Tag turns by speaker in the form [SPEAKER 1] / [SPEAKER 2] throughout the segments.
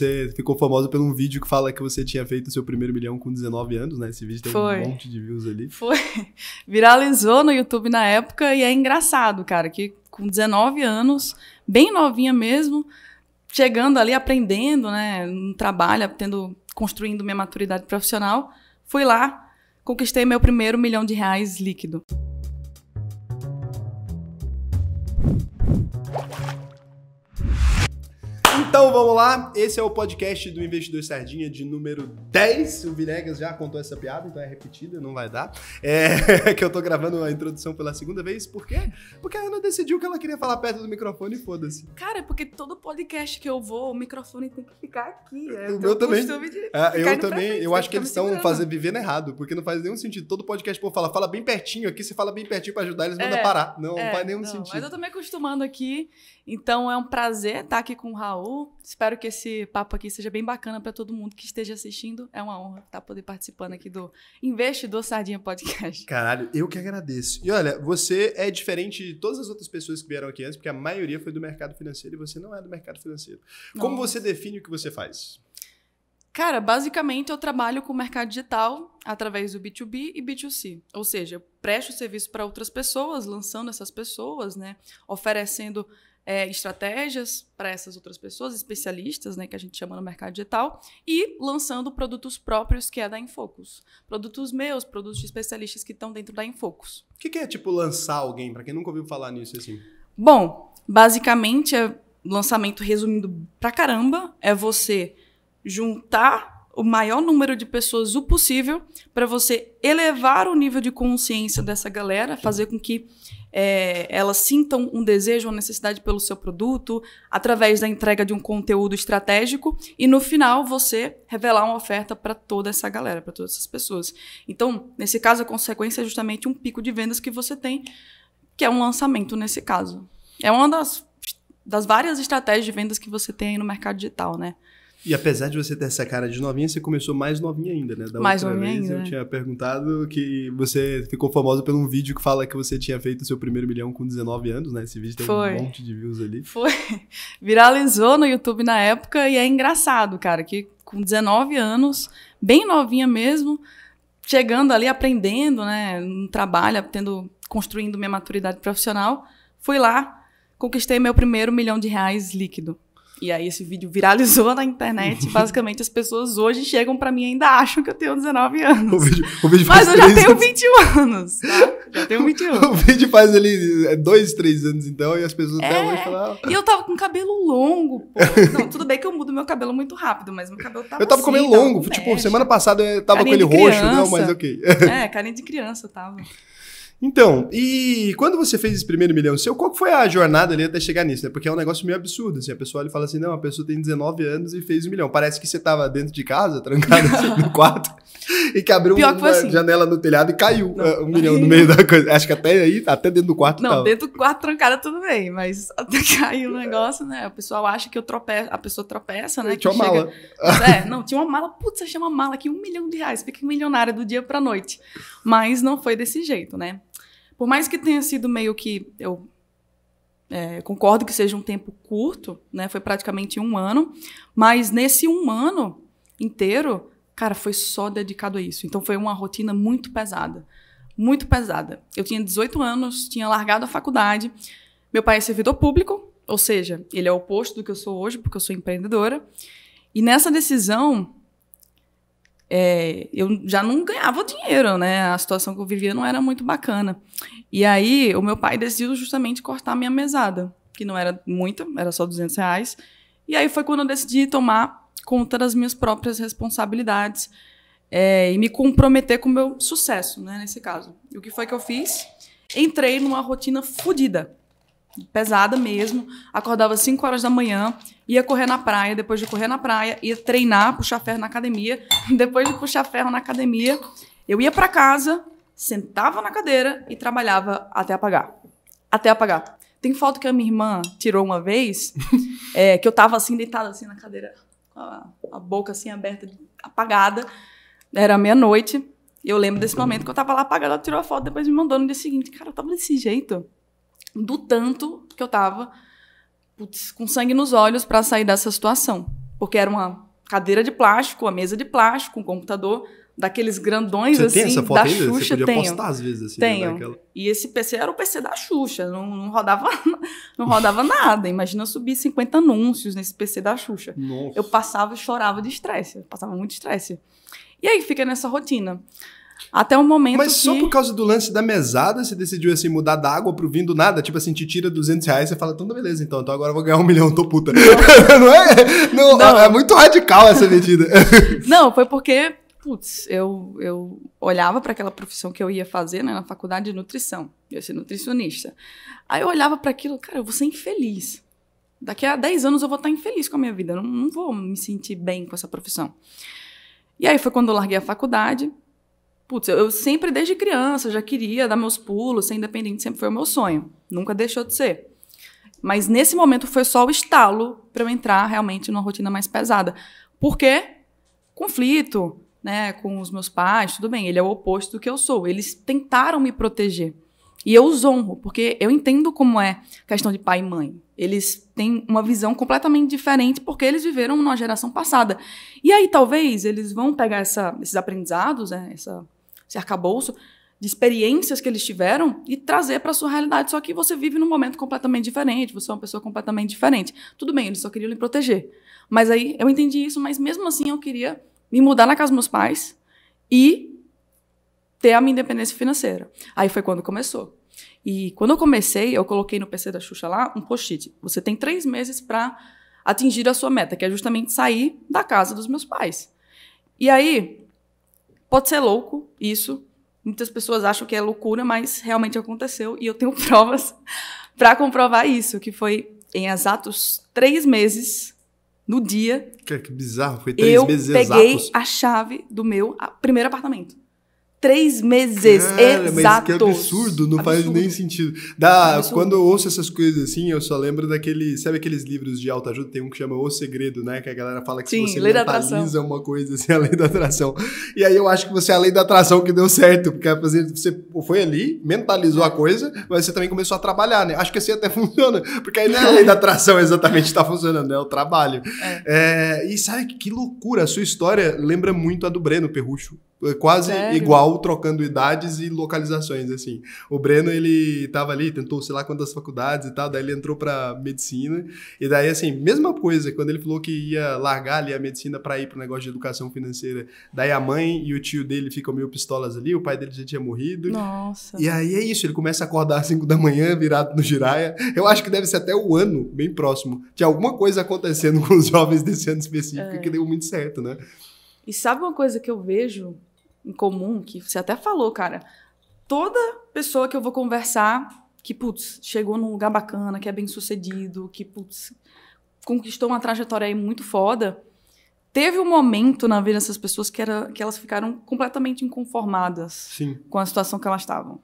[SPEAKER 1] Você ficou famosa por um vídeo que fala que você tinha feito o seu primeiro milhão com 19 anos, né? Esse vídeo tem Foi. um monte de views ali. Foi.
[SPEAKER 2] Viralizou no YouTube na época e é engraçado, cara, que com 19 anos, bem novinha mesmo, chegando ali, aprendendo, né? No trabalho, tendo, construindo minha maturidade profissional, fui lá, conquistei meu primeiro milhão de reais líquido.
[SPEAKER 1] Então vamos lá, esse é o podcast do Investidor Sardinha de número 10. O Vinegas já contou essa piada, então é repetida, não vai dar. É que eu tô gravando a introdução pela segunda vez, por quê? Porque a Ana decidiu que ela queria falar perto do microfone e foda-se.
[SPEAKER 2] Cara, é porque todo podcast que eu vou, o microfone tem que ficar aqui. É o então, meu também. Ah, eu também, frente, eu acho que eles estão fazendo
[SPEAKER 1] vivendo errado, porque não faz nenhum sentido. Todo podcast, pô, fala, fala bem pertinho aqui, se fala bem pertinho para ajudar, eles mandam é, parar. Não, é, não faz nenhum não, sentido. Mas eu tô
[SPEAKER 2] me acostumando aqui, então é um prazer estar aqui com o Raul espero que esse papo aqui seja bem bacana para todo mundo que esteja assistindo. É uma honra estar tá poder participando aqui do Investidor Sardinha Podcast.
[SPEAKER 1] Caralho, eu que agradeço. E olha, você é diferente de todas as outras pessoas que vieram aqui antes, porque a maioria foi do mercado financeiro e você não é do mercado financeiro. Como você define o que você faz?
[SPEAKER 2] Cara, basicamente eu trabalho com o mercado digital através do B2B e B2C. Ou seja, eu presto serviço para outras pessoas, lançando essas pessoas, né? Oferecendo é, estratégias para essas outras pessoas, especialistas, né, que a gente chama no mercado digital, e lançando produtos próprios, que é da Infocus. Produtos meus, produtos de especialistas que estão dentro da Infocus.
[SPEAKER 1] O que, que é, tipo, lançar alguém, para quem nunca ouviu falar nisso assim?
[SPEAKER 2] Bom, basicamente é lançamento, resumindo pra caramba, é você juntar o maior número de pessoas o possível para você elevar o nível de consciência dessa galera, fazer com que é, elas sintam um desejo, uma necessidade pelo seu produto, através da entrega de um conteúdo estratégico e no final você revelar uma oferta para toda essa galera, para todas essas pessoas. Então, nesse caso, a consequência é justamente um pico de vendas que você tem, que é um lançamento nesse caso. É uma das, das várias estratégias de vendas que você tem aí no mercado digital, né?
[SPEAKER 1] E apesar de você ter essa cara de novinha, você começou mais novinha ainda, né? Da mais outra vez ainda, eu é. tinha perguntado que você ficou famosa por um vídeo que fala que você tinha feito o seu primeiro milhão com 19 anos, né? Esse vídeo tem Foi. um monte de views ali. Foi.
[SPEAKER 2] Viralizou no YouTube na época e é engraçado, cara, que com 19 anos, bem novinha mesmo, chegando ali, aprendendo, né? No trabalho, tendo, construindo minha maturidade profissional, fui lá, conquistei meu primeiro milhão de reais líquido. E aí esse vídeo viralizou na internet. Basicamente, as pessoas hoje chegam para mim e ainda acham que eu tenho 19 anos. O vídeo,
[SPEAKER 1] o vídeo Mas eu já tenho
[SPEAKER 2] 21 anos, tá?
[SPEAKER 1] Já tenho 21. o vídeo faz ali é, dois, três anos, então, e as pessoas é... até hoje falam.
[SPEAKER 2] Ah. E eu tava com cabelo longo, pô. Não, tudo bem que eu mudo meu cabelo muito rápido, mas meu cabelo tava. Eu tava assim, com cabelo longo. Tipo, semana
[SPEAKER 1] passada eu tava carinha com ele roxo, não, mas ok. É,
[SPEAKER 2] carinha de criança tava.
[SPEAKER 1] Então, e quando você fez esse primeiro milhão seu, qual foi a jornada ali até chegar nisso? Né? Porque é um negócio meio absurdo. Assim, a pessoa ele fala assim: não, a pessoa tem 19 anos e fez um milhão. Parece que você estava dentro de casa, trancado assim, no quarto, e que abriu Pior uma que assim. janela no telhado e caiu não, ah, um milhão no meio da coisa. Acho que até aí, até dentro do quarto. Não, tava. dentro
[SPEAKER 2] do quarto trancada tudo bem, mas até caiu o negócio, né? O pessoal acha que eu a pessoa tropeça, né? Tinha uma chega... mala. É, não, tinha uma mala. Putz, acha uma mala aqui, um milhão de reais. fica milionária do dia pra noite. Mas não foi desse jeito, né? por mais que tenha sido meio que. Eu é, concordo que seja um tempo curto, né? Foi praticamente um ano, mas nesse um ano inteiro, cara, foi só dedicado a isso. Então foi uma rotina muito pesada. Muito pesada. Eu tinha 18 anos, tinha largado a faculdade. Meu pai é servidor público, ou seja, ele é o oposto do que eu sou hoje, porque eu sou empreendedora. E nessa decisão, é, eu já não ganhava dinheiro, né? A situação que eu vivia não era muito bacana. E aí, o meu pai decidiu justamente cortar minha mesada, que não era muita, era só 200 reais. E aí foi quando eu decidi tomar conta das minhas próprias responsabilidades é, e me comprometer com o meu sucesso, né? Nesse caso. E o que foi que eu fiz? Entrei numa rotina fodida pesada mesmo. Acordava 5 horas da manhã, ia correr na praia, depois de correr na praia, ia treinar, puxar ferro na academia, depois de puxar ferro na academia, eu ia para casa, sentava na cadeira e trabalhava até apagar. Até apagar. Tem foto que a minha irmã tirou uma vez, é, que eu tava assim, deitada assim na cadeira, com a, a boca assim aberta, apagada. Era meia-noite. Eu lembro desse momento que eu tava lá apagada, ela tirou a foto, depois me mandou no dia seguinte. Cara, eu tava desse jeito do tanto que eu tava putz, com sangue nos olhos para sair dessa situação. Porque era uma cadeira de plástico, uma mesa de plástico, um computador daqueles grandões Você assim tem essa foto da Xuxa, Você podia tenho. postar às vezes assim, né, tenho. Né, E esse PC era o PC da Xuxa, não, não rodava não rodava nada. Imagina subir 50 anúncios nesse PC da Xuxa. Nossa. Eu passava, chorava de estresse, passava muito estresse. E aí fica nessa rotina. Até o
[SPEAKER 1] momento Mas que... só por causa do lance da mesada, você decidiu, assim, mudar da água pro vinho do nada? Tipo assim, te tira 200 reais, você fala, então tá beleza, então, então agora eu vou ganhar um milhão, tô puta. Não, não é? Não, não, é, é muito radical essa medida.
[SPEAKER 2] não, foi porque, putz, eu, eu olhava para aquela profissão que eu ia fazer, né, na faculdade de nutrição. Eu ia ser nutricionista. Aí eu olhava para aquilo, cara, eu vou ser infeliz. Daqui a 10 anos eu vou estar tá infeliz com a minha vida, eu não, não vou me sentir bem com essa profissão. E aí foi quando eu larguei a faculdade Putz, eu, eu sempre, desde criança, já queria dar meus pulos, ser independente sempre foi o meu sonho. Nunca deixou de ser. Mas nesse momento foi só o estalo para eu entrar realmente numa rotina mais pesada. Por quê? Conflito, né, com os meus pais, tudo bem, ele é o oposto do que eu sou. Eles tentaram me proteger. E eu os honro, porque eu entendo como é questão de pai e mãe. Eles têm uma visão completamente diferente porque eles viveram numa geração passada. E aí talvez eles vão pegar essa, esses aprendizados, né, essa esse arcabouço de experiências que eles tiveram e trazer para a sua realidade. Só que você vive num momento completamente diferente, você é uma pessoa completamente diferente. Tudo bem, eles só queriam lhe proteger. Mas aí eu entendi isso, mas mesmo assim eu queria me mudar na casa dos meus pais e ter a minha independência financeira. Aí foi quando começou. E quando eu comecei, eu coloquei no PC da Xuxa lá um post-it. Você tem três meses para atingir a sua meta, que é justamente sair da casa dos meus pais. E aí, Pode ser louco isso. Muitas pessoas acham que é loucura, mas realmente aconteceu e eu tenho provas para comprovar isso, que foi em exatos três meses no dia.
[SPEAKER 1] Que, que bizarro, foi três eu meses peguei
[SPEAKER 2] a chave do meu primeiro apartamento. Três meses, Cara, Mas que
[SPEAKER 1] absurdo, não absurdo. faz nem sentido. Da, quando eu ouço essas coisas assim, eu só lembro daquele, sabe aqueles livros de autoajuda? Tem um que chama O Segredo, né? Que a galera fala que Sim, se você mentaliza uma coisa, assim, a lei da atração. E aí eu acho que você é a lei da atração que deu certo, porque você foi ali, mentalizou a coisa, mas você também começou a trabalhar, né? Acho que assim até funciona, porque aí não é a lei da atração exatamente que tá funcionando, é o trabalho. É. É, e sabe que loucura, a sua história lembra muito a do Breno Perrucho. É quase Sério? igual, trocando idades e localizações, assim. O Breno, ele tava ali, tentou sei lá quantas faculdades e tal, daí ele entrou para medicina, e daí, assim, mesma coisa, quando ele falou que ia largar ali a medicina para ir pro negócio de educação financeira, daí a mãe e o tio dele ficam meio pistolas ali, o pai dele já tinha morrido. Nossa. E aí é isso, ele começa a acordar às 5 da manhã, virado no giraia. Eu acho que deve ser até o ano, bem próximo, de alguma coisa acontecendo com os jovens desse ano específico é. que deu muito certo, né?
[SPEAKER 2] E sabe uma coisa que eu vejo em comum, que você até falou, cara. Toda pessoa que eu vou conversar, que, putz, chegou num lugar bacana, que é bem sucedido, que, putz, conquistou uma trajetória aí muito foda, teve um momento na vida dessas pessoas que, era, que elas ficaram completamente inconformadas Sim.
[SPEAKER 1] com a situação que elas estavam.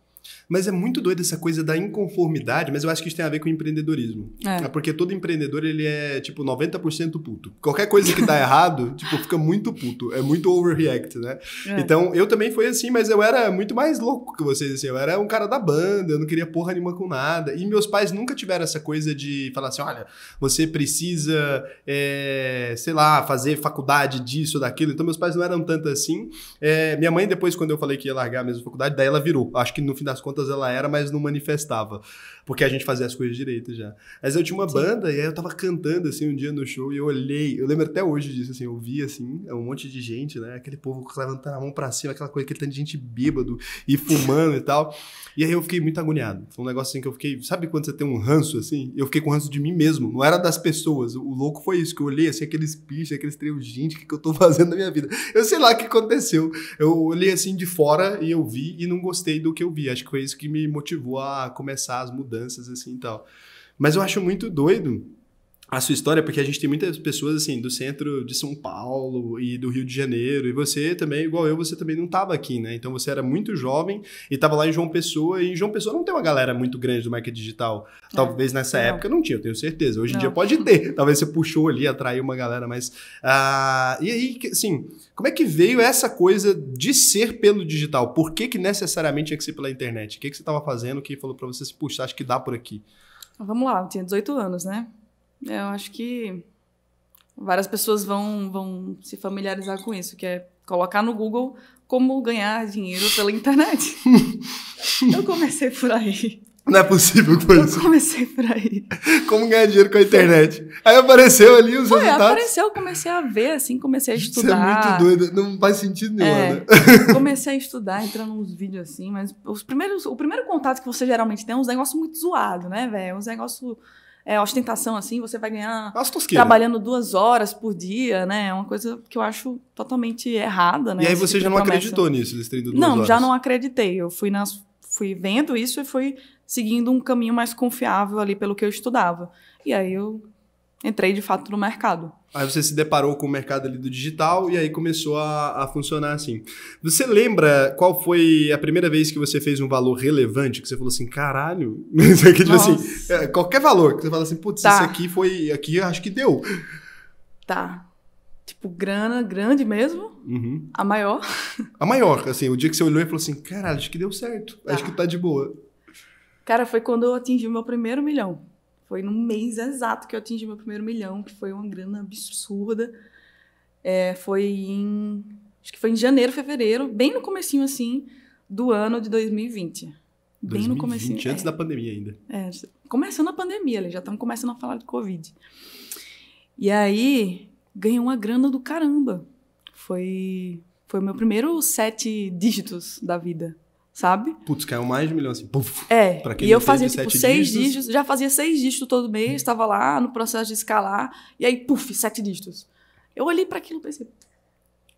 [SPEAKER 1] Mas é muito doido essa coisa da inconformidade, mas eu acho que isso tem a ver com empreendedorismo. É. Ah, porque todo empreendedor, ele é, tipo, 90% puto. Qualquer coisa que dá errado, tipo, fica muito puto. É muito overreact, né? É. Então, eu também fui assim, mas eu era muito mais louco que vocês, assim. Eu era um cara da banda, eu não queria porra nenhuma com nada. E meus pais nunca tiveram essa coisa de falar assim, olha, você precisa, é, sei lá, fazer faculdade disso, daquilo. Então, meus pais não eram tanto assim. Eh, minha mãe, depois, quando eu falei que ia largar a mesma faculdade, daí ela virou. Acho que no final das contas ela era, mas não manifestava. Porque a gente fazia as coisas direito já. Mas eu tinha uma Sim. banda e aí eu tava cantando assim um dia no show e eu olhei, eu lembro até hoje disso, assim, eu vi assim, é um monte de gente, né? Aquele povo levantando a mão pra cima, aquela coisa, aquele tanto de gente bêbado e fumando e tal. E aí eu fiquei muito agoniado. Foi um negócio assim que eu fiquei, sabe quando você tem um ranço assim? Eu fiquei com ranço de mim mesmo, não era das pessoas. O louco foi isso, que eu olhei assim, aqueles bichos, aqueles treinos, gente, o que, que eu tô fazendo na minha vida? Eu sei lá o que aconteceu. Eu olhei assim de fora e eu vi e não gostei do que eu vi. Acho que foi isso que me motivou a começar as mudanças mudanças assim e tal. Mas eu acho muito doido a sua história, porque a gente tem muitas pessoas assim do centro de São Paulo e do Rio de Janeiro, e você também, igual eu, você também não estava aqui, né? Então você era muito jovem e estava lá em João Pessoa, e João Pessoa não tem uma galera muito grande do marketing digital. É, Talvez é, nessa não. época não tinha, eu tenho certeza. Hoje não. em dia pode ter. Talvez você puxou ali, atraiu uma galera, mas. Uh, e aí, assim, como é que veio essa coisa de ser pelo digital? Por que, que necessariamente tinha que ser pela internet? O que, que você estava fazendo que falou para você se puxar, acho que dá por aqui?
[SPEAKER 2] Vamos lá, eu tinha 18 anos, né? É, eu acho que várias pessoas vão, vão se familiarizar com isso, que é colocar no Google como ganhar dinheiro pela internet. eu comecei por aí.
[SPEAKER 1] Não é possível que foi isso. Eu
[SPEAKER 2] comecei por aí.
[SPEAKER 1] Como ganhar dinheiro com a internet? Aí apareceu ali os foi, resultados.
[SPEAKER 2] apareceu, comecei a ver, assim, comecei a é estudar. Você é
[SPEAKER 1] muito doida, não faz sentido nenhum. É, né?
[SPEAKER 2] comecei a estudar, entrando nos vídeos assim, mas os primeiros, o primeiro contato que você geralmente tem é uns negócios muito zoados, né, velho? É uns negócios é, ostentação, assim, você vai ganhar trabalhando duas horas por dia, né? É uma coisa que eu acho totalmente errada, né? E aí você tipo já não acreditou nisso, eles duas Não, horas. já não acreditei. Eu fui, nas, fui vendo isso e fui seguindo um caminho mais confiável ali pelo que eu estudava. E aí eu entrei de fato no mercado.
[SPEAKER 1] Aí você se deparou com o mercado ali do digital e aí começou a, a, funcionar assim. Você lembra qual foi a primeira vez que você fez um valor relevante? Que você falou assim, caralho. tipo assim, é, qualquer valor que você fala assim, putz, tá. isso aqui foi. Aqui acho que deu. Tá.
[SPEAKER 2] Tipo, grana grande mesmo. Uhum. A maior.
[SPEAKER 1] A maior, assim, o dia que você olhou e falou assim, caralho, acho que deu certo. Tá. Acho que tá de boa.
[SPEAKER 2] Cara, foi quando eu atingi o meu primeiro milhão. Foi no mês exato que eu atingi meu primeiro milhão, que foi uma grana absurda. É, foi em. Acho que foi em janeiro, fevereiro, bem no comecinho assim, do ano de 2020. 2020
[SPEAKER 1] bem no comecinho. Antes é, da pandemia ainda.
[SPEAKER 2] É, começando a pandemia, já estamos começando a falar de Covid. E aí, ganhei uma grana do caramba. Foi foi o meu primeiro sete dígitos da vida sabe?
[SPEAKER 1] Putz, caiu mais de um milhão assim. Puf, é. e eu fazia tipo seis dígitos. dígitos.
[SPEAKER 2] já fazia seis dígitos todo mês, estava lá no processo de escalar, e aí, puf, sete dígitos. Eu olhei para aquilo e pensei,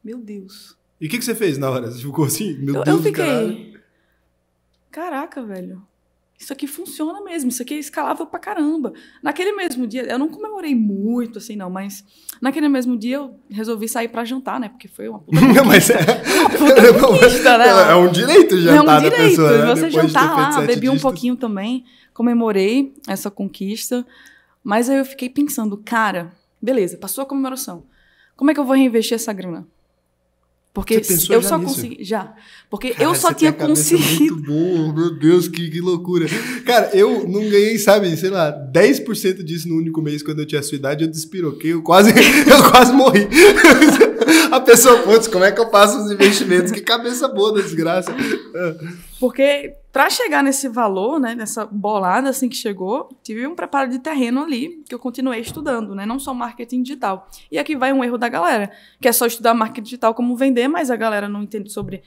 [SPEAKER 2] meu Deus.
[SPEAKER 1] E o que, que você fez na hora? Você ficou assim, meu eu, Deus eu fiquei, caralho.
[SPEAKER 2] Caraca, velho isso aqui funciona mesmo, isso aqui é escalável pra caramba. Naquele mesmo dia, eu não comemorei muito, assim, não, mas naquele mesmo dia eu resolvi sair pra jantar, né? Porque foi uma puta. Não, mas é. Puta né? É um direito jantar. É um direito. Da pessoa, né? Você Depois jantar lá, bebi um pouquinho também, comemorei essa conquista. Mas aí eu fiquei pensando, cara, beleza, passou a comemoração. Como é que eu vou reinvestir essa grana?
[SPEAKER 1] Porque eu só nisso? consegui.
[SPEAKER 2] Já. Porque Cara, eu só tinha conseguido.
[SPEAKER 1] Muito meu Deus, que, que loucura. Cara, eu não ganhei, sabe, sei lá, 10% disso no único mês quando eu tinha a sua idade, eu despiroquei, eu quase, eu quase morri. Pessoal, putz, como é que eu faço os investimentos? Que cabeça boa da desgraça.
[SPEAKER 2] Porque para chegar nesse valor, né, nessa bolada assim que chegou, tive um preparo de terreno ali que eu continuei estudando, né, não só marketing digital. E aqui vai um erro da galera, que é só estudar marketing digital como vender, mas a galera não entende sobre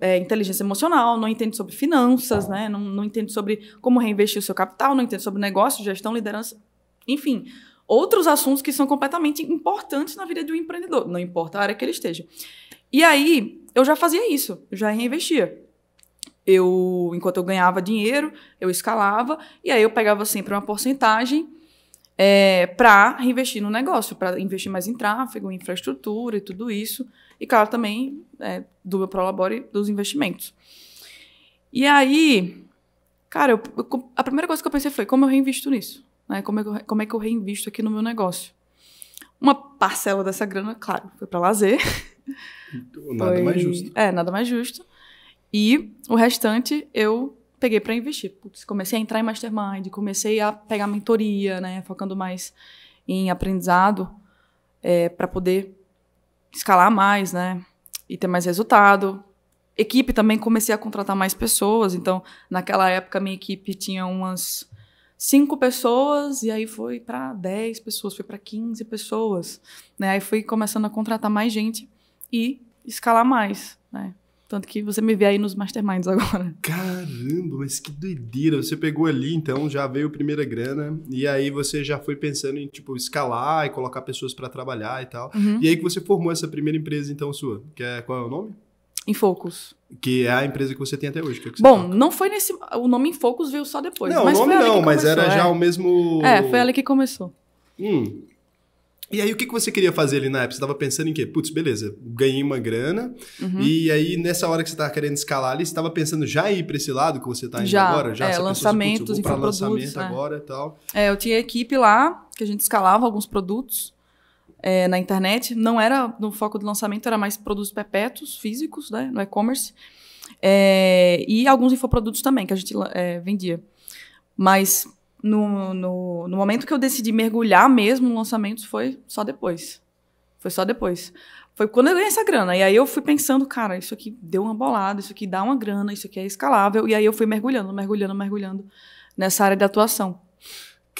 [SPEAKER 2] é, inteligência emocional, não entende sobre finanças, né, não, não entende sobre como reinvestir o seu capital, não entende sobre negócio, gestão, liderança, enfim, outros assuntos que são completamente importantes na vida de um empreendedor, não importa a área que ele esteja. E aí, eu já fazia isso, já reinvestia. Eu, enquanto eu ganhava dinheiro, eu escalava, e aí eu pegava sempre uma porcentagem é, para reinvestir no negócio, para investir mais em tráfego, em infraestrutura e tudo isso. E, claro, também é, do meu prolabore dos investimentos. E aí, cara, eu, a primeira coisa que eu pensei foi como eu reinvisto nisso? Né? Como, é que eu, como é que eu reinvisto aqui no meu negócio? Uma parcela dessa grana, claro, foi para lazer. Nada foi... mais justo. É, nada mais justo. E o restante eu peguei para investir. Putz, comecei a entrar em mastermind, comecei a pegar mentoria, né? Focando mais em aprendizado é, para poder escalar mais, né? E ter mais resultado. Equipe também comecei a contratar mais pessoas. Então, naquela época, minha equipe tinha umas cinco pessoas, e aí foi para 10 pessoas, foi para 15 pessoas. Né? Aí fui começando a contratar mais gente e escalar mais. Né? Tanto que você me vê aí nos masterminds agora.
[SPEAKER 1] Caramba, mas que doideira. Você pegou ali, então, já veio a primeira grana. E aí você já foi pensando em, tipo, escalar e colocar pessoas para trabalhar e tal. Uhum. E aí que você formou essa primeira empresa, então, sua. Que é, qual é o nome?
[SPEAKER 2] Em Focos,
[SPEAKER 1] Que é a empresa que você tem até hoje. É
[SPEAKER 2] Bom, toca. não foi nesse. O nome Em Focos veio só depois. Não, mas o nome não, começou, mas era é. já o
[SPEAKER 1] mesmo. É, foi
[SPEAKER 2] ela que começou.
[SPEAKER 1] Hum. E aí, o que, que você queria fazer ali na época? Você estava pensando em quê? Putz, beleza, ganhei uma grana. Uhum. E aí, nessa hora que você estava querendo escalar ali, você estava pensando já ir para esse lado que você está indo já, agora? Já, é, lançamentos, pensou, assim, infoprodutos. lançamento é. agora e tal.
[SPEAKER 2] É, eu tinha equipe lá, que a gente escalava alguns produtos é, na internet. Não era no foco do lançamento, era mais produtos perpétuos, físicos, né, no e-commerce. É, e alguns infoprodutos também que a gente é, vendia. Mas no, no, no, momento que eu decidi mergulhar mesmo no lançamento foi só depois. Foi só depois. Foi quando eu ganhei essa grana. E aí eu fui pensando, cara, isso aqui deu uma bolada, isso aqui dá uma grana, isso aqui é escalável. E aí eu fui mergulhando, mergulhando, mergulhando nessa área de atuação.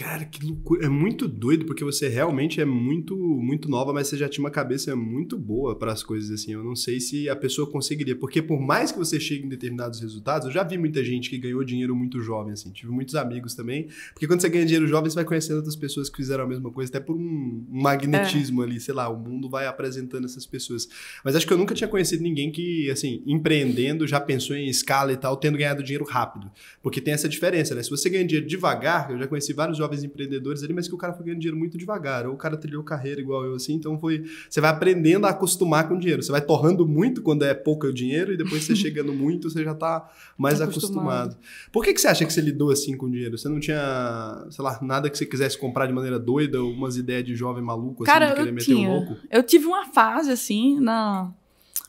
[SPEAKER 1] Cara, que loucura. É muito doido, porque você realmente é muito muito nova, mas você já tinha uma cabeça muito boa para as coisas assim. Eu não sei se a pessoa conseguiria, porque por mais que você chegue em determinados resultados, eu já vi muita gente que ganhou dinheiro muito jovem, assim. Tive muitos amigos também, porque quando você ganha dinheiro jovem, você vai conhecendo outras pessoas que fizeram a mesma coisa, até por um magnetismo é. ali, sei lá, o mundo vai apresentando essas pessoas. Mas acho que eu nunca tinha conhecido ninguém que, assim, empreendendo, já pensou em escala e tal, tendo ganhado dinheiro rápido. Porque tem essa diferença, né? Se você ganha dinheiro devagar, eu já conheci vários jovens jovens empreendedores ali, mas que o cara foi ganhando dinheiro muito devagar, ou o cara trilhou carreira igual eu, assim, então foi. Você vai aprendendo a acostumar com o dinheiro. Você vai torrando muito quando é pouco o dinheiro, e depois você chegando muito, você já está mais tá acostumado. acostumado. Por que, que você acha que você lidou assim com o dinheiro? Você não tinha, sei lá, nada que você quisesse comprar de maneira doida, ou umas ideias de jovem maluco, assim, cara, de querer eu meter tinha. um louco?
[SPEAKER 2] Eu tive uma fase, assim, na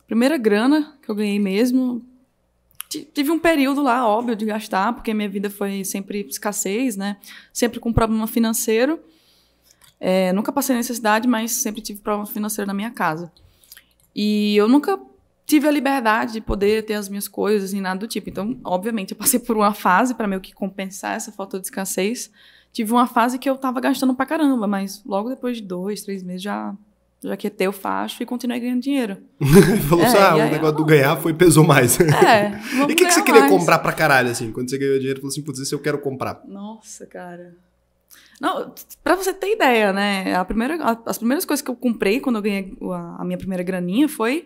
[SPEAKER 2] primeira grana que eu ganhei mesmo, tive um período lá, óbvio, de gastar, porque minha vida foi sempre escassez, né? Sempre com problema financeiro. É, nunca passei necessidade, mas sempre tive problema financeiro na minha casa. E eu nunca tive a liberdade de poder ter as minhas coisas e nada do tipo. Então, obviamente, eu passei por uma fase para meio que compensar essa falta de escassez. Tive uma fase que eu estava gastando pra caramba, mas logo depois de dois, três meses já já que é teu, faço e continuei ganhando dinheiro.
[SPEAKER 1] Falou assim, é, ah, o negócio do ganhar foi, pesou mais. É,
[SPEAKER 2] E o que, que, você queria mais. comprar
[SPEAKER 1] pra caralho, assim? Quando você ganhou dinheiro, falou assim, putz, isso eu quero comprar.
[SPEAKER 2] Nossa, cara. Não, pra você ter ideia, né? A primeira, a, as primeiras coisas que eu comprei quando eu ganhei a, a minha primeira graninha foi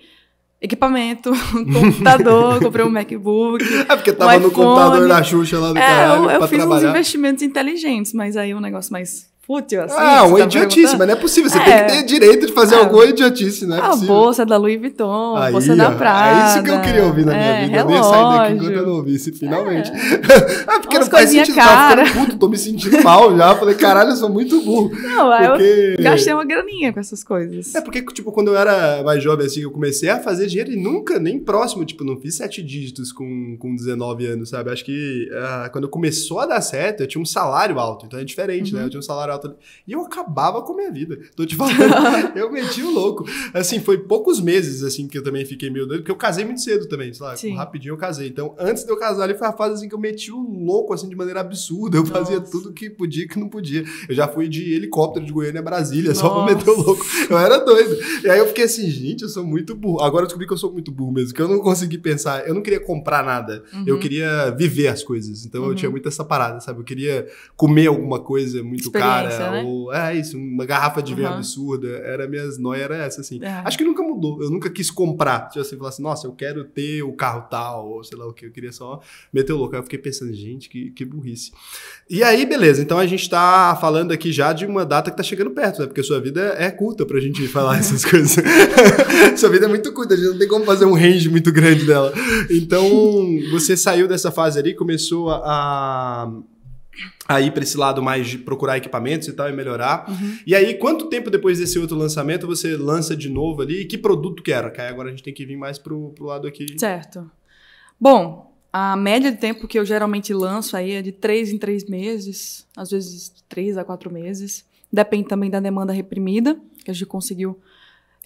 [SPEAKER 2] equipamento, computador, comprei um
[SPEAKER 1] MacBook. É porque tava um no computador da Xuxa lá do é, caralho. Eu, eu fiz trabalhar. uns
[SPEAKER 2] investimentos inteligentes, mas aí um negócio mais fútil assim. Ah, uma tá idiotice, mas
[SPEAKER 1] não é possível. Você é. tem que ter direito de fazer ah, alguma idiotice, né? a bolsa da Louis Vuitton, aí, bolsa da Prada. É isso que eu queria ouvir na minha é, vida. Relógio. Eu nem saí daqui enquanto eu não ouvisse, é. finalmente. É. ah, porque Umas não faz sentido. Eu Tava puto, tô me sentindo mal já. Falei, caralho, eu sou muito burro. Não, porque... eu gastei uma graninha com essas coisas. É porque, tipo, quando eu era mais jovem, assim, eu comecei a fazer dinheiro e nunca, nem próximo, tipo, não fiz sete dígitos com, com 19 anos, sabe? Acho que uh, quando começou a dar certo, eu tinha um salário alto. Então é diferente, uhum. né? Eu tinha um salário e eu acabava com a minha vida. Tô te falando, eu meti o louco. Assim, foi poucos meses, assim, que eu também fiquei meio doido, porque eu casei muito cedo também, sei lá, Sim. rapidinho eu casei. Então, antes de eu casar ali, foi a fase assim que eu meti o louco, assim, de maneira absurda. Eu Nossa. fazia tudo que podia e que não podia. Eu já fui de helicóptero de Goiânia a Brasília, Nossa. só pra meter o louco. Eu era doido. E aí eu fiquei assim, gente, eu sou muito burro. Agora eu descobri que eu sou muito burro mesmo, que eu não consegui pensar, eu não queria comprar nada, uhum. eu queria viver as coisas. Então, uhum. eu tinha uhum. muito essa parada, sabe? Eu queria comer alguma coisa muito cara, referência, né? Ou, é isso, uma garrafa de vinho uhum. absurda. Era minhas noias, era essa, assim. É. Acho que nunca mudou. Eu nunca quis comprar. Tipo assim, falar assim, nossa, eu quero ter o carro tal, ou sei lá o que. Eu queria só meter o louco. Aí eu fiquei pensando, gente, que, que burrice. E aí, beleza. Então a gente tá falando aqui já de uma data que tá chegando perto, né? Porque sua vida é curta pra gente falar essas coisas. sua vida é muito curta, a gente não tem como fazer um range muito grande dela. Então, você saiu dessa fase ali, começou a aí para esse lado mais de procurar equipamentos e tal e melhorar. Uhum. E aí, quanto tempo depois desse outro lançamento você lança de novo ali? E que produto que era? Que aí agora a gente tem que vir mais pro, pro lado aqui.
[SPEAKER 2] Certo. Bom, a média de tempo que eu geralmente lanço aí é de três em três meses, às vezes três a quatro meses. Depende também da demanda reprimida, que a gente conseguiu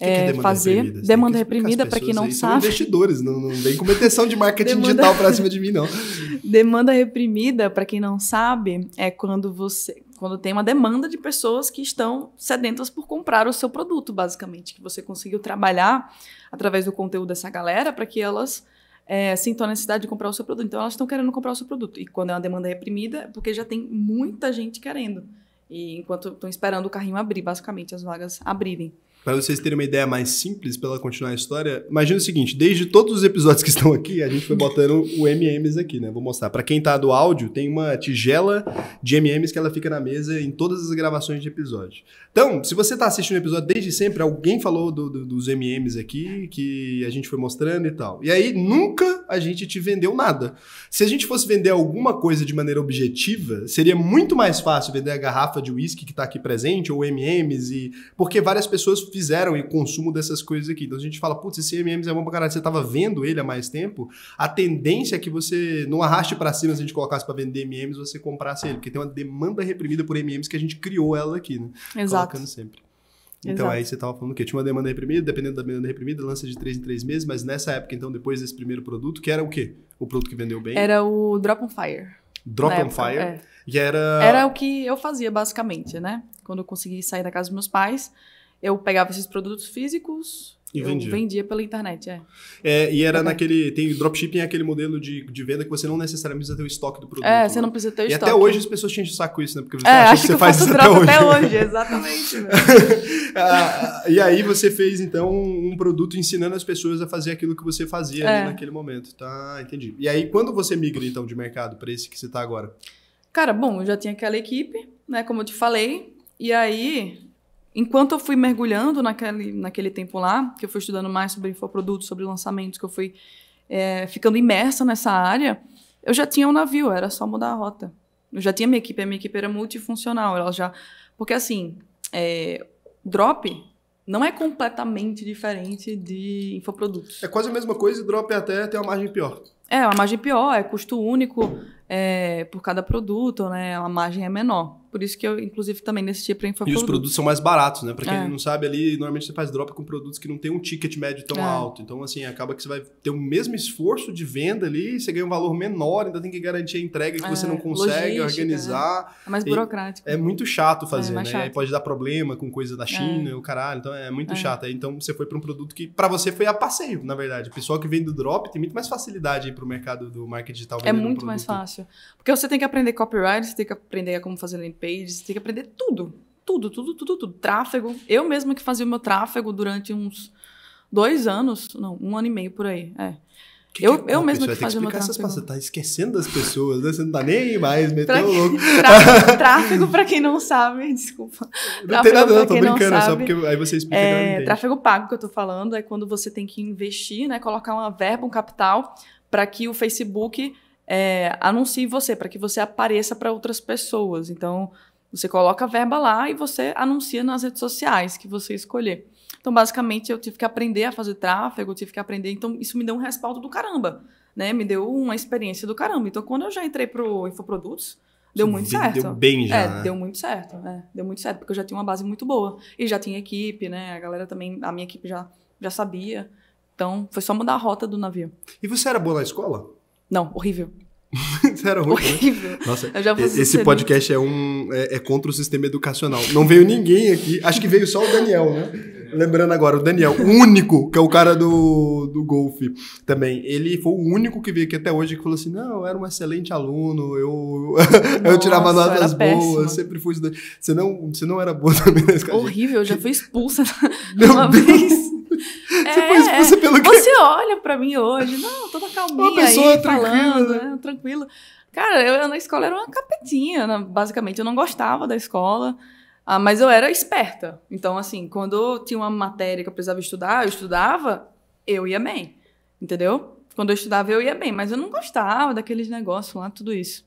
[SPEAKER 2] é, é, demanda fazer. Reprimida? Demanda reprimida, para quem não aí, sabe. São
[SPEAKER 1] investidores, não, não vem com detenção de marketing demanda... digital para cima de mim, não.
[SPEAKER 2] demanda reprimida, para quem não sabe, é quando você. Quando tem uma demanda de pessoas que estão sedentas por comprar o seu produto, basicamente, que você conseguiu trabalhar através do conteúdo dessa galera para que elas é, sintam a necessidade de comprar o seu produto. Então, elas estão querendo comprar o seu produto. E quando é uma demanda reprimida, é porque já tem muita gente querendo. E enquanto estão esperando o carrinho abrir, basicamente, as vagas abrirem.
[SPEAKER 1] Para vocês terem uma ideia mais simples, para continuar a história, imagina o seguinte: desde todos os episódios que estão aqui, a gente foi botando o MMs aqui, né? Vou mostrar. Para quem tá do áudio, tem uma tigela de MMs que ela fica na mesa em todas as gravações de episódio. Então, se você está assistindo o episódio desde sempre, alguém falou do, do, dos MMs aqui, que a gente foi mostrando e tal. E aí, nunca a gente te vendeu nada. Se a gente fosse vender alguma coisa de maneira objetiva, seria muito mais fácil vender a garrafa de uísque que está aqui presente, ou MMs, e... porque várias pessoas fizeram o consumo dessas coisas aqui. Então a gente fala, putz, esse MMs é bom pra caralho, você estava vendo ele há mais tempo, a tendência é que você não arraste para cima se a gente colocasse para vender MMs, você comprasse ele, porque tem uma demanda reprimida por MMs que a gente criou ela aqui, né? Exato colocando sempre. Então Exato. aí você estava falando que tinha uma demanda reprimida, dependendo da demanda reprimida, lança de 3 em 3 meses, mas nessa época, então, depois desse primeiro produto, que era o quê? O produto que vendeu bem? Era
[SPEAKER 2] o Drop on Fire. Drop on época, Fire. É. E era. Era o que eu fazia, basicamente, né? Quando eu consegui sair da casa dos meus pais, eu pegava esses produtos físicos, e vendia. vendia pela internet, é.
[SPEAKER 1] é e era é. naquele. Tem dropshipping é aquele modelo de, de venda que você não necessariamente precisa ter o estoque do produto. É, né? você não precisa ter o e estoque. E até hoje as pessoas tinham saco isso, né? Porque você é, acha que, que você faz isso até hoje. até hoje. exatamente. ah, e aí você fez, então, um produto ensinando as pessoas a fazer aquilo que você fazia é. naquele momento. Tá, entendi. E aí, quando você migra, então, de mercado para esse que você está agora?
[SPEAKER 2] Cara, bom, eu já tinha aquela equipe, né? Como eu te falei. E aí, enquanto eu fui mergulhando naquele, naquele tempo lá, que eu fui estudando mais sobre infoprodutos, sobre lançamentos, que eu fui é, ficando imersa nessa área, eu já tinha um navio, era só mudar a rota. Eu já tinha minha equipe, a minha equipe era multifuncional, ela já... Porque, assim, é, drop não é completamente
[SPEAKER 1] diferente de infoprodutos. É quase a mesma coisa e drop até tem uma margem pior.
[SPEAKER 2] É, uma margem pior, é custo único, é, por cada produto, né? A margem é menor. Por isso que eu, inclusive, também decidi para infoproduto. E os produtos são mais
[SPEAKER 1] baratos, né? Para quem é. não sabe, ali, normalmente você faz drop com produtos que não tem um ticket médio tão é. alto. Então, assim, acaba que você vai ter o mesmo esforço de venda ali, você ganha um valor menor, ainda tem que garantir a entrega que você é, não consegue Logística, organizar. É, mais burocrático. É muito chato é, fazer, né? Chato. pode dar problema com coisa da é. China, o caralho. Então, é muito chato. Então, você foi para um produto que, para você, foi a passeio, na verdade. O pessoal que vem do drop tem muito mais facilidade aí para o mercado do marketing digital. É muito um mais
[SPEAKER 2] fácil fácil. Porque você tem que aprender copyright, você tem que aprender como fazer landing pages, você tem que aprender tudo. Tudo, tudo, tudo, tudo. Tráfego. Eu mesma que fazia o meu tráfego durante uns dois anos, não, um ano e meio por aí. É. Que eu que é eu mesma que fazia meu tráfego. Você
[SPEAKER 1] tá esquecendo das pessoas, né? Você não tá nem mais metendo o louco. Tráfego,
[SPEAKER 2] tráfego pra quem não sabe, desculpa. Não tem nada não, tô brincando, não é só porque aí
[SPEAKER 1] você explica. É, tráfego
[SPEAKER 2] pago que eu tô falando é quando você tem que investir, né? Colocar uma verba, um capital, para que o Facebook é, anuncie você, para que você apareça para outras pessoas. Então, você coloca a verba lá e você anuncia nas redes sociais que você escolher. Então, basicamente, eu tive que aprender a fazer tráfego, eu tive que aprender. Então, isso me deu um respaldo do caramba, né? Me deu uma experiência do caramba. Então, quando eu já entrei para o Infoprodutos, deu muito deu certo. Deu bem já. É, né? deu muito certo. É, deu muito certo, porque eu já tinha uma base muito boa. E já tinha equipe, né? A galera também, a minha equipe já, já sabia. Então, foi só mudar a rota do navio.
[SPEAKER 1] E você era boa na escola? Não, horrível. Era ruim, horrível. Né? Nossa, esse podcast é, um, é, é, contra o sistema educacional. Não veio ninguém aqui. Acho que veio só o Daniel, né? lembrando agora, o Daniel, o único, que é o cara do, do golfe também, ele foi o único que veio aqui até hoje que falou assim: não, eu era um excelente aluno, eu, Nossa, eu tirava notas boas, sempre fui estudante. Você não, você não era boa também na escola.
[SPEAKER 2] Horrível, eu já fui expulsa uma Deus. vez. Você é, foi expulsa pelo quê? Você olha pra mim hoje, não, toda calminha uma pessoa aí, tranquila. falando, né? tranquilo. Cara, eu na escola era uma capetinha, né, basicamente. Eu não gostava da escola. Ah, mas eu era esperta. Então, assim, quando tinha uma matéria que eu precisava estudar, eu estudava, eu ia bem. Entendeu? Quando eu estudava, eu ia bem, mas eu não gostava daqueles negócios lá, tudo isso.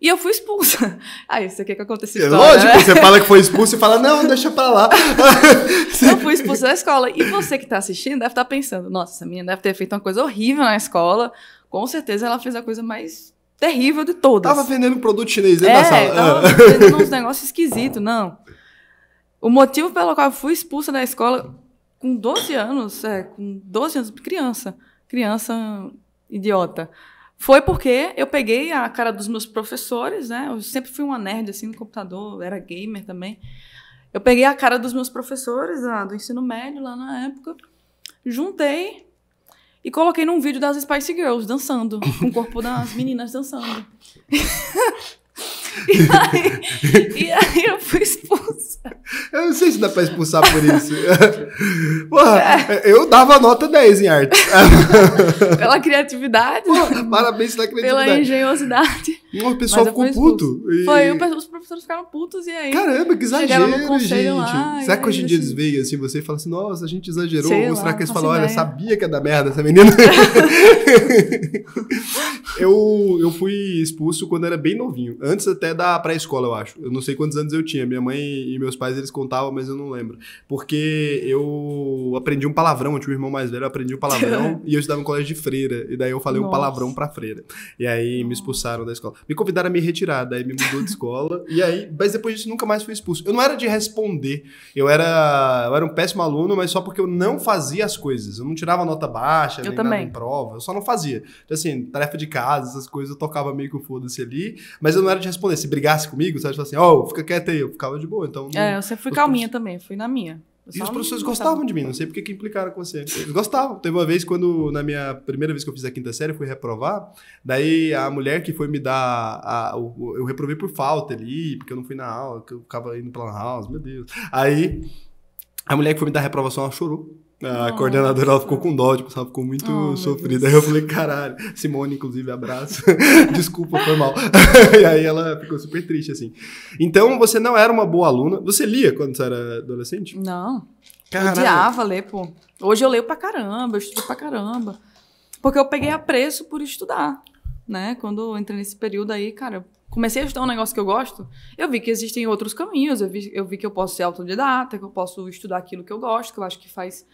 [SPEAKER 2] E eu fui expulsa. Ah, isso aqui o que aconteceu. É lógico, né? você fala que foi
[SPEAKER 1] expulsa e fala, não, deixa pra lá.
[SPEAKER 2] eu fui expulsa da escola. E você que tá assistindo deve estar tá pensando, nossa, essa menina deve ter feito uma coisa horrível na escola. Com certeza ela fez a coisa mais
[SPEAKER 1] terrível de todas. Tava vendendo produto chinês dentro é, da sala. Tava é. vendendo uns
[SPEAKER 2] negócios esquisitos, não. O motivo pelo qual eu fui expulsa da escola com 12 anos, é, com 12 anos, de criança, criança idiota. Foi porque eu peguei a cara dos meus professores, né? Eu sempre fui uma nerd assim no computador, era gamer também. Eu peguei a cara dos meus professores lá, do ensino médio lá na época, juntei e coloquei num vídeo das Spice Girls dançando, com o corpo das meninas dançando. E aí, e aí
[SPEAKER 1] eu fui expulsa. Eu não sei se dá pra expulsar por isso. Porra, é. eu dava nota 10 em arte.
[SPEAKER 2] Pela criatividade. Porra, parabéns pela criatividade. Pela engenhosidade.
[SPEAKER 1] O pessoal ficou puto. E... Foi,
[SPEAKER 2] os professores ficaram putos e aí.
[SPEAKER 1] Caramba, que exagero, gente. Lá, Será que hoje em dia assim eles veem assim você e falam assim, nossa, a gente exagerou? Sei Será lá, que eles falam, olha, sabia que é da merda essa menina? eu, eu fui expulso quando era bem novinho. Antes até até da pré-escola, eu acho. Eu não sei quantos anos eu tinha. Minha mãe e meus pais, eles contavam, mas eu não lembro. Porque eu aprendi um palavrão, eu tinha um irmão mais velho, eu aprendi um palavrão e eu estudava no colégio de freira. E daí eu falei Nossa. um palavrão pra freira. E aí me expulsaram da escola. Me convidaram a me retirar, daí me mudou de escola. e aí, mas depois disso nunca mais fui expulso. Eu não era de responder. Eu era, eu era um péssimo aluno, mas só porque eu não fazia as coisas. Eu não tirava nota baixa, eu nem também. nada em prova. Eu só não fazia. Então, assim, tarefa de casa, essas coisas, eu tocava meio que o foda-se ali, mas eu não era de responder se brigasse comigo, sabe? Tipo assim, ó, oh, fica quieto aí. Eu ficava de boa, então... Não... É, eu sempre fui calminha
[SPEAKER 2] também, fui na minha. e os professores gostavam
[SPEAKER 1] de mim, não sei porque que implicaram com você. Eles gostavam. Teve uma vez quando, na minha primeira vez que eu fiz a quinta série, eu fui reprovar. Daí a mulher que foi me dar. A, o, eu reprovei por falta ali, porque eu não fui na aula, que eu ficava indo pra Lan House, meu Deus. Aí a mulher que foi me dar a reprovação, ela chorou. A coordenadora ela ficou com dó, tipo, ela ficou muito oh, sofrida. Aí eu falei, caralho, Simone, inclusive, abraço. Desculpa, foi mal. e aí ela ficou super triste, assim. Então, você não era uma boa aluna. Você lia quando você era adolescente? Não. Caralho. Eu odiava
[SPEAKER 2] ler, pô. Hoje eu leio pra caramba, eu estudo pra caramba. Porque eu peguei apreço por estudar, né? Quando eu entrei nesse período aí, cara, comecei a estudar um negócio que eu gosto, eu vi que existem outros caminhos, eu vi, eu vi que eu posso ser autodidata, que eu posso estudar aquilo que eu gosto, que eu acho que faz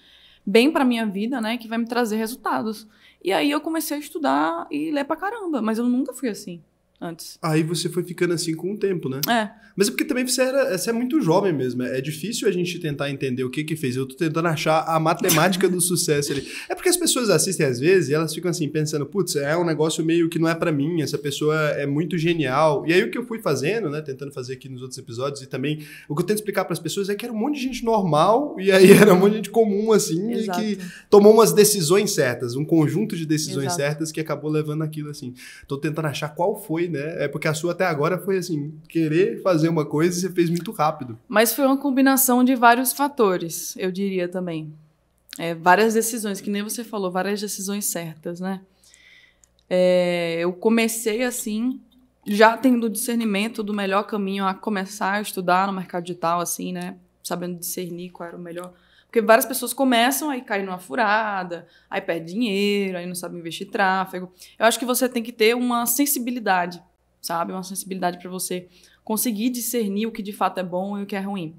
[SPEAKER 2] bem para minha vida, né? Que vai me trazer resultados. E aí eu comecei a estudar e ler para caramba, mas eu nunca fui assim antes.
[SPEAKER 1] Aí você foi ficando assim com o tempo, né? É. Mas é porque também você, era, você é muito jovem mesmo. É, é difícil a gente tentar entender o que que fez. Eu tô tentando achar a matemática do sucesso ali. É porque as pessoas assistem às vezes e elas ficam assim, pensando, putz, é um negócio meio que não é para mim, essa pessoa é muito genial. E aí o que eu fui fazendo, né, tentando fazer aqui nos outros episódios e também, o que eu tento explicar para as pessoas é que era um monte de gente normal e aí era um monte de gente comum, assim, e que tomou umas decisões certas, um conjunto de decisões Exato. certas que acabou levando aquilo, assim. Tô tentando achar qual foi, né? É porque a sua até agora foi, assim, querer fazer fazer uma coisa e você fez muito rápido.
[SPEAKER 2] Mas foi uma combinação de vários fatores, eu diria também. É, várias decisões, que nem você falou, várias decisões certas, né? É, eu comecei assim, já tendo discernimento do melhor caminho a começar a estudar no mercado digital, assim, né? Sabendo discernir qual era o melhor. Porque várias pessoas começam aí caindo numa furada, aí perde dinheiro, aí não sabe investir tráfego. Eu acho que você tem que ter uma sensibilidade, sabe? Uma sensibilidade para você conseguir discernir o que de fato é bom e o que é ruim.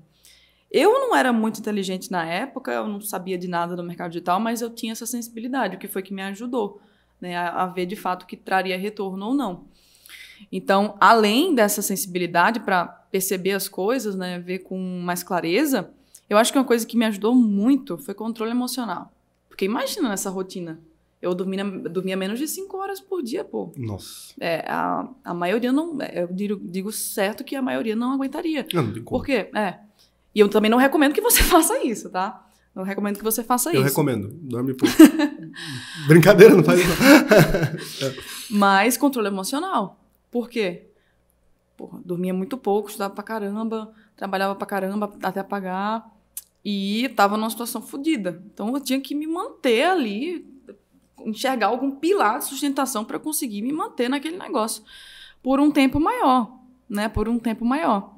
[SPEAKER 2] Eu não era muito inteligente na época, eu não sabia de nada do mercado digital, mas eu tinha essa sensibilidade, o que foi que me ajudou né, a, ver de fato o que traria retorno ou não. Então, além dessa sensibilidade para perceber as coisas, né, ver com mais clareza, eu acho que uma coisa que me ajudou muito foi controle emocional. Porque imagina nessa rotina eu dormia, dormia menos de 5 horas por dia, pô. Nossa. É, a, a maioria não. É, eu digo, digo certo que a maioria não aguentaria. Não, não Por quê? É. E eu também não recomendo que você faça isso, tá? Não recomendo que você faça eu isso. Eu recomendo.
[SPEAKER 1] Dorme pouco. Brincadeira, não faz isso.
[SPEAKER 2] Mas controle emocional. Por quê? Porra, dormia muito pouco, estudava pra caramba, trabalhava pra caramba até pagar. E tava numa situação fodida. Então eu tinha que me manter ali enxergar algum pilar de sustentação para conseguir me manter naquele negócio por um tempo maior, né? Por um tempo maior.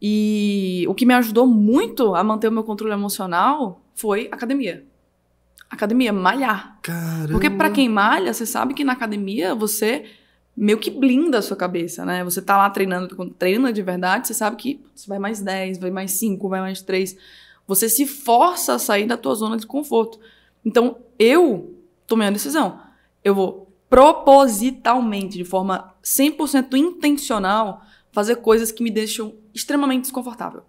[SPEAKER 2] E o que me ajudou muito a manter o meu controle emocional foi academia. Academia, malhar. Caramba. Porque para quem malha, você sabe que na academia você meio que blinda a sua cabeça, né? Você tá lá treinando, treina de verdade, você sabe que você vai mais 10, vai mais 5, vai mais 3. Você se força a sair da tua zona de conforto. Então, eu tomei uma decisão. Eu vou propositalmente, de forma 100% intencional, fazer coisas que me deixam extremamente desconfortável.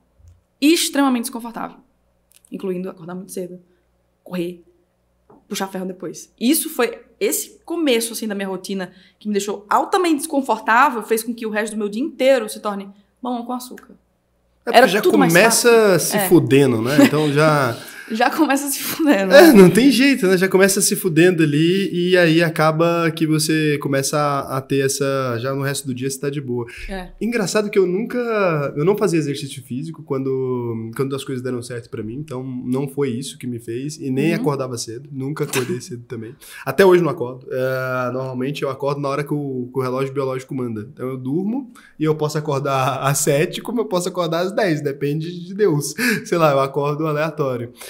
[SPEAKER 2] Extremamente desconfortável. Incluindo acordar muito cedo, correr, puxar ferro depois. Isso foi esse começo assim da minha rotina que me deixou altamente desconfortável, fez com que o resto do meu dia inteiro se torne mamão com açúcar.
[SPEAKER 1] É, Era já tudo começa se é. fudendo, né? Então já
[SPEAKER 2] já começa se fudendo. É, não
[SPEAKER 1] tem jeito, né? Já começa se fudendo ali e aí acaba que você começa a, a ter essa. Já no resto do dia você tá de boa. É. Engraçado que eu nunca. Eu não fazia exercício físico quando, quando as coisas deram certo para mim, então não foi isso que me fez e nem uhum. acordava cedo. Nunca acordei cedo também. Até hoje não acordo. É, normalmente eu acordo na hora que o, que o relógio biológico manda. Então eu durmo e eu posso acordar às sete como eu posso acordar às dez depende de Deus. Sei lá, eu acordo aleatório.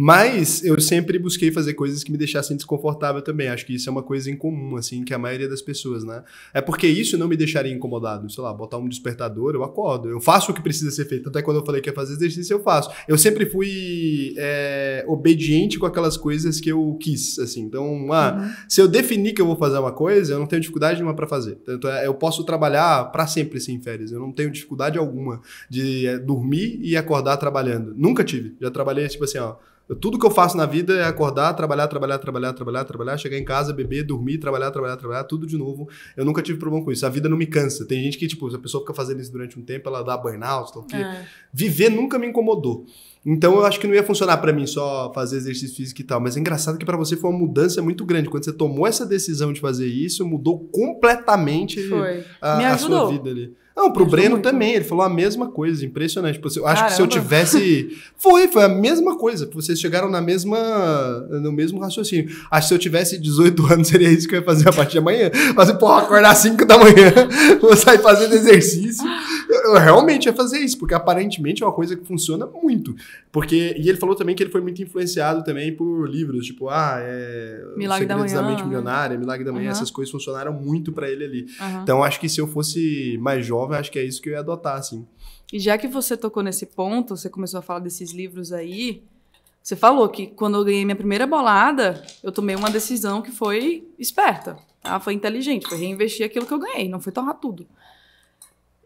[SPEAKER 1] Mas eu sempre busquei fazer coisas que me deixassem desconfortável também. Acho que isso é uma coisa incomum assim, que a maioria das pessoas, né? É porque isso não me deixaria incomodado. Sei lá, botar um despertador, eu acordo. Eu faço o que precisa ser feito. Até quando eu falei que ia fazer exercício, eu faço. Eu sempre fui é, obediente com aquelas coisas que eu quis, assim. Então, ah, uhum. se eu definir que eu vou fazer uma coisa, eu não tenho dificuldade nenhuma para fazer. tanto é eu posso trabalhar para sempre sem assim, férias. Eu não tenho dificuldade alguma de é, dormir e acordar trabalhando. Nunca tive. Já trabalhei, tipo assim, ó tudo que eu faço na vida é acordar, trabalhar, trabalhar, trabalhar, trabalhar, trabalhar, chegar em casa, beber, dormir, trabalhar, trabalhar, trabalhar, tudo de novo. Eu nunca tive problema com isso. A vida não me cansa. Tem gente que, tipo, se a pessoa fica fazendo isso durante um tempo, ela dá burnout, tal, que. É. Viver nunca me incomodou. Então eu acho que não ia funcionar para mim só fazer exercício físico e tal, mas é engraçado que para você foi uma mudança muito grande quando você tomou essa decisão de fazer isso, mudou completamente a, a, sua vida ali. Não, pro Breno muito. também, ele falou a mesma coisa, impressionante. Tipo, eu acho Caramba. que se eu tivesse. Foi, foi a mesma coisa. Vocês chegaram na mesma. no mesmo raciocínio. Acho que se eu tivesse 18 anos, seria isso que eu ia fazer a partir de amanhã. Fazer, porra, acordar às 5 da manhã, vou sair fazendo exercício eu realmente ia fazer isso, porque aparentemente é uma coisa que funciona muito. Porque, e ele falou também que ele foi muito influenciado também por livros, tipo, ah, é. Milagre da Manhã. da Mente Milionária, Milagre da Manhã, uhum. essas coisas funcionaram muito para ele ali. Uhum. Então, acho que se eu fosse mais jovem, acho que é isso que eu ia adotar, assim.
[SPEAKER 2] E já que você tocou nesse ponto, você começou a falar desses livros aí, você falou que quando eu ganhei minha primeira bolada, eu tomei uma decisão que foi esperta, tá? foi inteligente, foi reinvestir aquilo que eu ganhei, não foi tomar tudo.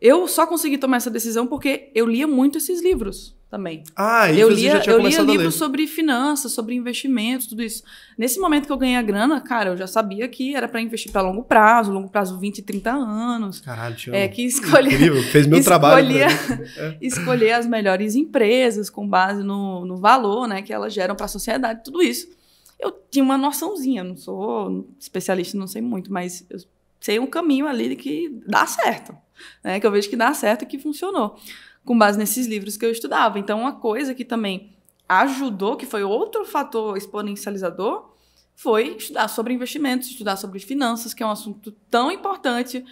[SPEAKER 2] Eu só consegui tomar essa decisão porque eu lia muito esses livros também.
[SPEAKER 1] Ah, eu lia, já tinha eu lia livros
[SPEAKER 2] sobre finanças, sobre investimentos, tudo isso. Nesse momento que eu ganhei a grana, cara, eu já sabia que era para investir para longo prazo, longo prazo 20, 30 anos. Caralho, é que escolher Incrível, fez meu escolher, trabalho. É. escolher as melhores empresas com base no, no valor, né, que elas geram para a sociedade, tudo isso. Eu tinha uma noçãozinha, não sou especialista, não sei muito, mas eu ser um caminho ali que dá certo, né? Que eu vejo que dá certo e que funcionou, com base nesses livros que eu estudava. Então, uma coisa que também ajudou, que foi outro fator exponencializador, foi estudar sobre investimentos, estudar sobre finanças, que é um assunto tão importante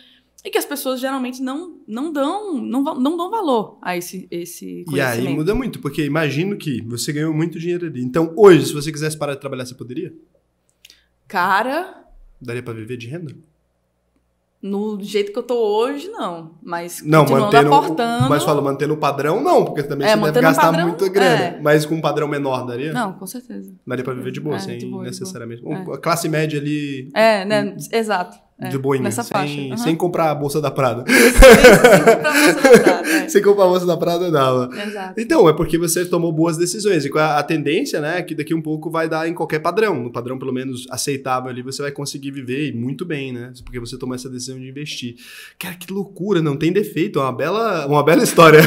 [SPEAKER 2] e que as pessoas geralmente não, não dão não, não dão valor a esse, esse conhecimento. E aí muda
[SPEAKER 1] muito, porque imagino que você ganhou muito dinheiro ali. Então, hoje, se você quisesse parar de trabalhar, você poderia?
[SPEAKER 2] Cara...
[SPEAKER 1] Daria para viver de renda?
[SPEAKER 2] No jeito que eu tô hoje, não. Mas não, mantendo, aportando. Mas
[SPEAKER 1] fala, mantendo o padrão, não, porque também é, você deve gastar padrão, muita grana. É. Mas com um padrão menor daria? Não, com certeza. Daria pra viver de boa, é, sem de boa, necessariamente. Boa. É. Classe média ali.
[SPEAKER 2] É, né? Um... Hum. Exato. É, de boinha, nessa sem, faixa. Uhum. sem
[SPEAKER 1] comprar a bolsa da Prada. sem comprar a bolsa da Prada. É. sem comprar a bolsa da Prada, dava. Exato. Então, é porque você tomou boas decisões. E a, a tendência, né, é que daqui um pouco vai dar em qualquer padrão. No padrão, pelo menos, aceitável ali, você vai conseguir viver muito bem, né? Porque você tomou essa decisão de investir. Cara, que loucura, não tem defeito. É uma bela, uma bela história.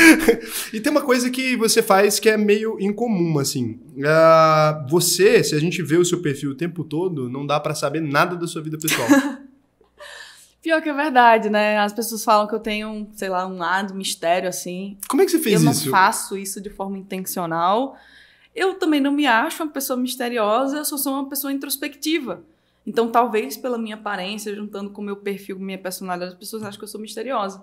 [SPEAKER 1] e tem uma coisa que você faz que é meio incomum, assim. Uh, você, se a gente vê o seu perfil o tempo todo, não dá para saber nada da sua vida pessoal.
[SPEAKER 2] Pior que é verdade, né? As pessoas falam que eu tenho, sei lá, um lado mistério assim. Como é que você fez isso? Eu não faço isso de forma intencional. Eu também não me acho uma pessoa misteriosa, eu só sou uma pessoa introspectiva. Então, talvez pela minha aparência, juntando com o meu perfil, minha personalidade, as pessoas acham que eu sou misteriosa.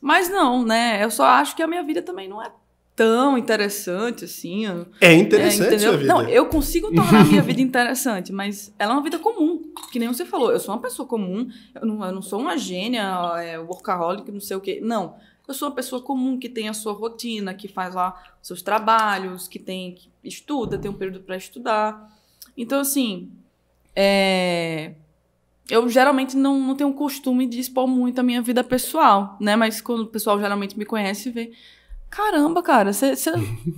[SPEAKER 2] Mas não, né? Eu só acho que a minha vida também não é tão interessante assim. É interessante é, entendeu? vida. Não, eu consigo tornar a minha vida interessante, mas ela é uma vida comum. Que nem você falou, eu sou uma pessoa comum, eu não, eu não sou uma gênia, é, workaholic, não sei o quê. Não. Eu sou uma pessoa comum que tem a sua rotina, que faz lá seus trabalhos, que tem que estuda, tem um período para estudar. Então, assim, é, eu geralmente não, não tenho o costume de expor muito a minha vida pessoal, né? Mas quando o pessoal geralmente me conhece, vê caramba, cara, você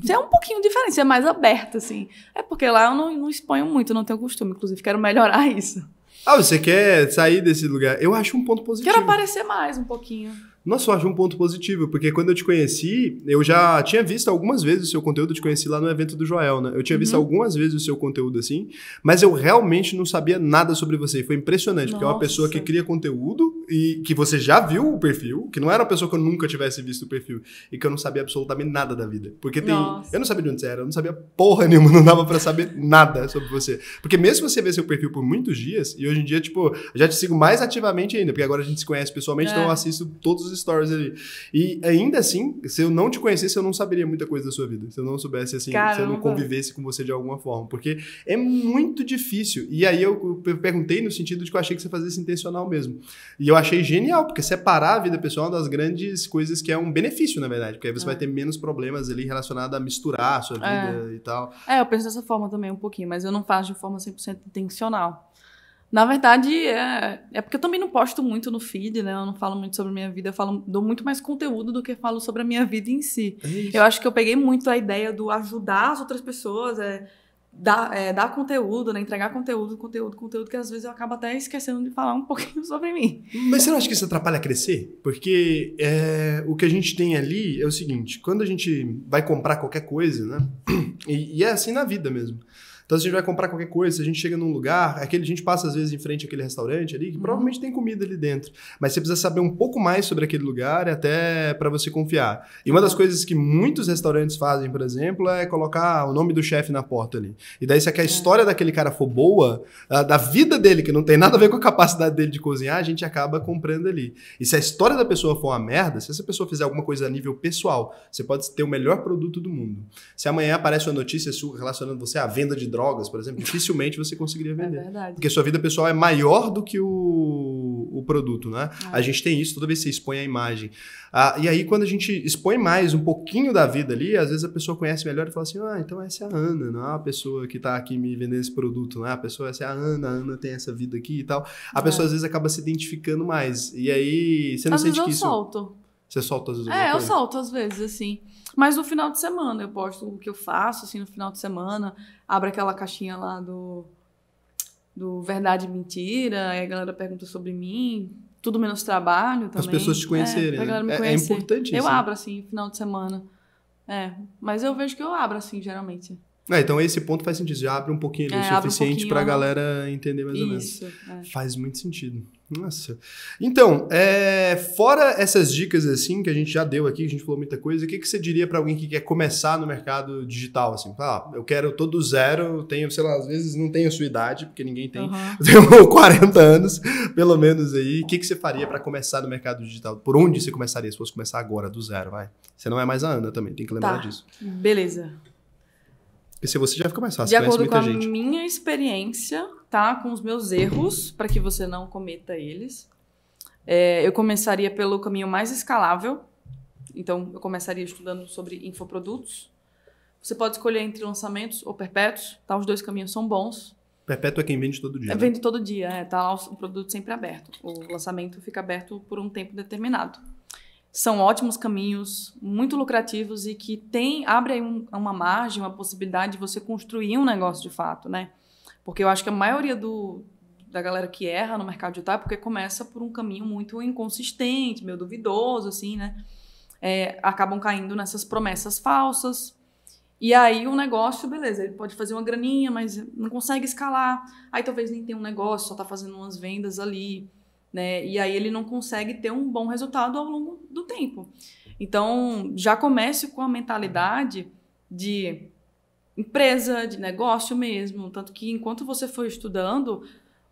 [SPEAKER 2] é um pouquinho diferente, você é mais aberta, assim. É porque lá eu não, não exponho muito, não tenho costume, inclusive, quero melhorar isso.
[SPEAKER 1] Ah, você quer sair desse lugar? Eu acho um ponto positivo. Quero aparecer mais um pouquinho. Nossa, eu acho um ponto positivo, porque quando eu te conheci, eu já tinha visto algumas vezes o seu conteúdo, eu te conheci lá no evento do Joel, né? Eu tinha visto uhum. algumas vezes o seu conteúdo assim, mas eu realmente não sabia nada sobre você. E foi impressionante, Nossa. porque é uma pessoa que cria conteúdo, e que você já viu o perfil, que não era uma pessoa que eu nunca tivesse visto o perfil e que eu não sabia absolutamente nada da vida. Porque tem. Nossa. Eu não sabia de onde você era, eu não sabia porra nenhuma, não dava para saber nada sobre você. Porque mesmo você ver seu perfil por muitos dias, e hoje em dia, tipo, eu já te sigo mais ativamente ainda, porque agora a gente se conhece pessoalmente, então é. então eu assisto todos os stories ali. E ainda assim, se eu não te conhecesse, eu não saberia muita coisa da sua vida. Se eu não soubesse, assim, Caramba. se eu não convivesse com você de alguma forma. Porque é muito difícil. E aí eu perguntei no sentido de que eu achei que você fazia isso intencional mesmo. E eu eu achei genial, porque separar a vida pessoal é uma das grandes coisas que é um benefício, na verdade, porque aí você é. vai ter menos problemas ali relacionados a misturar a sua é. vida é. e tal.
[SPEAKER 2] É, eu penso dessa forma também um pouquinho, mas eu não faço de forma 100% intencional. Na verdade, é, é porque eu também não posto muito no feed, né? Eu não falo muito sobre a minha vida, eu falo, dou muito mais conteúdo do que falo sobre a minha vida em si. É eu acho que eu peguei muito a ideia do ajudar as outras pessoas, é dar, é, dar conteúdo, né? Entregar conteúdo, conteúdo, conteúdo, que às vezes eu acabo até esquecendo de falar um pouquinho
[SPEAKER 1] sobre mim. Mas você não acha que isso atrapalha a crescer? Porque é, o que a gente tem ali é o seguinte: quando a gente vai comprar qualquer coisa, né? E, e é assim na vida mesmo. Então, se a gente vai comprar qualquer coisa, se a gente chega num lugar, aquele, a gente passa às vezes em frente àquele restaurante ali, que uhum. provavelmente tem comida ali dentro. Mas você precisa saber um pouco mais sobre aquele lugar, até para você confiar. E uma das coisas que muitos restaurantes fazem, por exemplo, é colocar o nome do chefe na porta ali. E daí, se a é. história daquele cara for boa, da vida dele, que não tem nada a ver com a capacidade dele de cozinhar, a gente acaba comprando ali. E se a história da pessoa for uma merda, se essa pessoa fizer alguma coisa a nível pessoal, você pode ter o melhor produto do mundo. Se amanhã aparece uma notícia relacionando você à venda de drogas, por exemplo, dificilmente você conseguiria vender. É verdade. Porque sua vida pessoal é maior do que o, o produto, né? É. A gente tem isso toda vez que você expõe a imagem. Ah, e aí, quando a gente expõe mais um pouquinho da vida ali, às vezes a pessoa conhece melhor e fala assim: ah, então essa é a Ana, não é a pessoa que está aqui me vendendo esse produto, né? A pessoa, essa é a Ana, a Ana tem essa vida aqui e tal. A é. pessoa às vezes acaba se identificando mais. E aí, você não às sente vezes que eu isso. Solto. Você solta às vezes? É, eu coisa. solto
[SPEAKER 2] às vezes, assim. Mas no final de semana eu posto o que eu faço, assim, no final de semana. Abro aquela caixinha lá do, do Verdade e Mentira, aí a galera pergunta sobre mim. Tudo menos trabalho também. As pessoas te conhecerem. É, né? é, é importante Eu abro, assim, no final de semana. É, mas eu vejo que eu abro, assim, geralmente.
[SPEAKER 1] É, então esse ponto faz sentido. Já abre um pouquinho ali, é, o suficiente um para a galera entender mais Isso, ou menos. É. Faz muito sentido. Nossa. Então, é, fora essas dicas assim que a gente já deu aqui, a gente falou muita coisa, o que, que você diria para alguém que quer começar no mercado digital? Assim, ah, eu quero todo zero, tenho, sei lá, às vezes não tenho a sua idade, porque ninguém tem. Uhum. Tenho 40 anos, pelo menos aí. O que, que você faria para começar no mercado digital? Por onde você começaria? Se fosse começar agora, do zero, vai. Você não é mais a Ana também, tem que lembrar tá. disso.
[SPEAKER 2] Beleza.
[SPEAKER 1] Porque se você já fica mais fácil, De acordo com a gente.
[SPEAKER 2] minha experiência, tá? Com os meus erros, para que você não cometa eles. É, eu começaria pelo caminho mais escalável. Então, eu começaria estudando sobre infoprodutos. Você pode escolher entre lançamentos ou perpétuos, tá? Os dois caminhos são bons.
[SPEAKER 1] Perpétuo é quem vende todo dia. É, né? Vende
[SPEAKER 2] todo dia, é, tá o produto sempre aberto. O lançamento fica aberto por um tempo determinado são ótimos caminhos, muito lucrativos e que tem abre um, uma margem, uma possibilidade de você construir um negócio de fato, né? Porque eu acho que a maioria do, da galera que erra no mercado digital é porque começa por um caminho muito inconsistente, meio duvidoso, assim, né? É, acabam caindo nessas promessas falsas. E aí o negócio, beleza, ele pode fazer uma graninha, mas não consegue escalar. Aí talvez nem tenha um negócio, só tá fazendo umas vendas ali né? E aí ele não consegue ter um bom resultado ao longo do tempo. Então, já comece com a mentalidade de empresa, de negócio mesmo. Tanto que enquanto você for estudando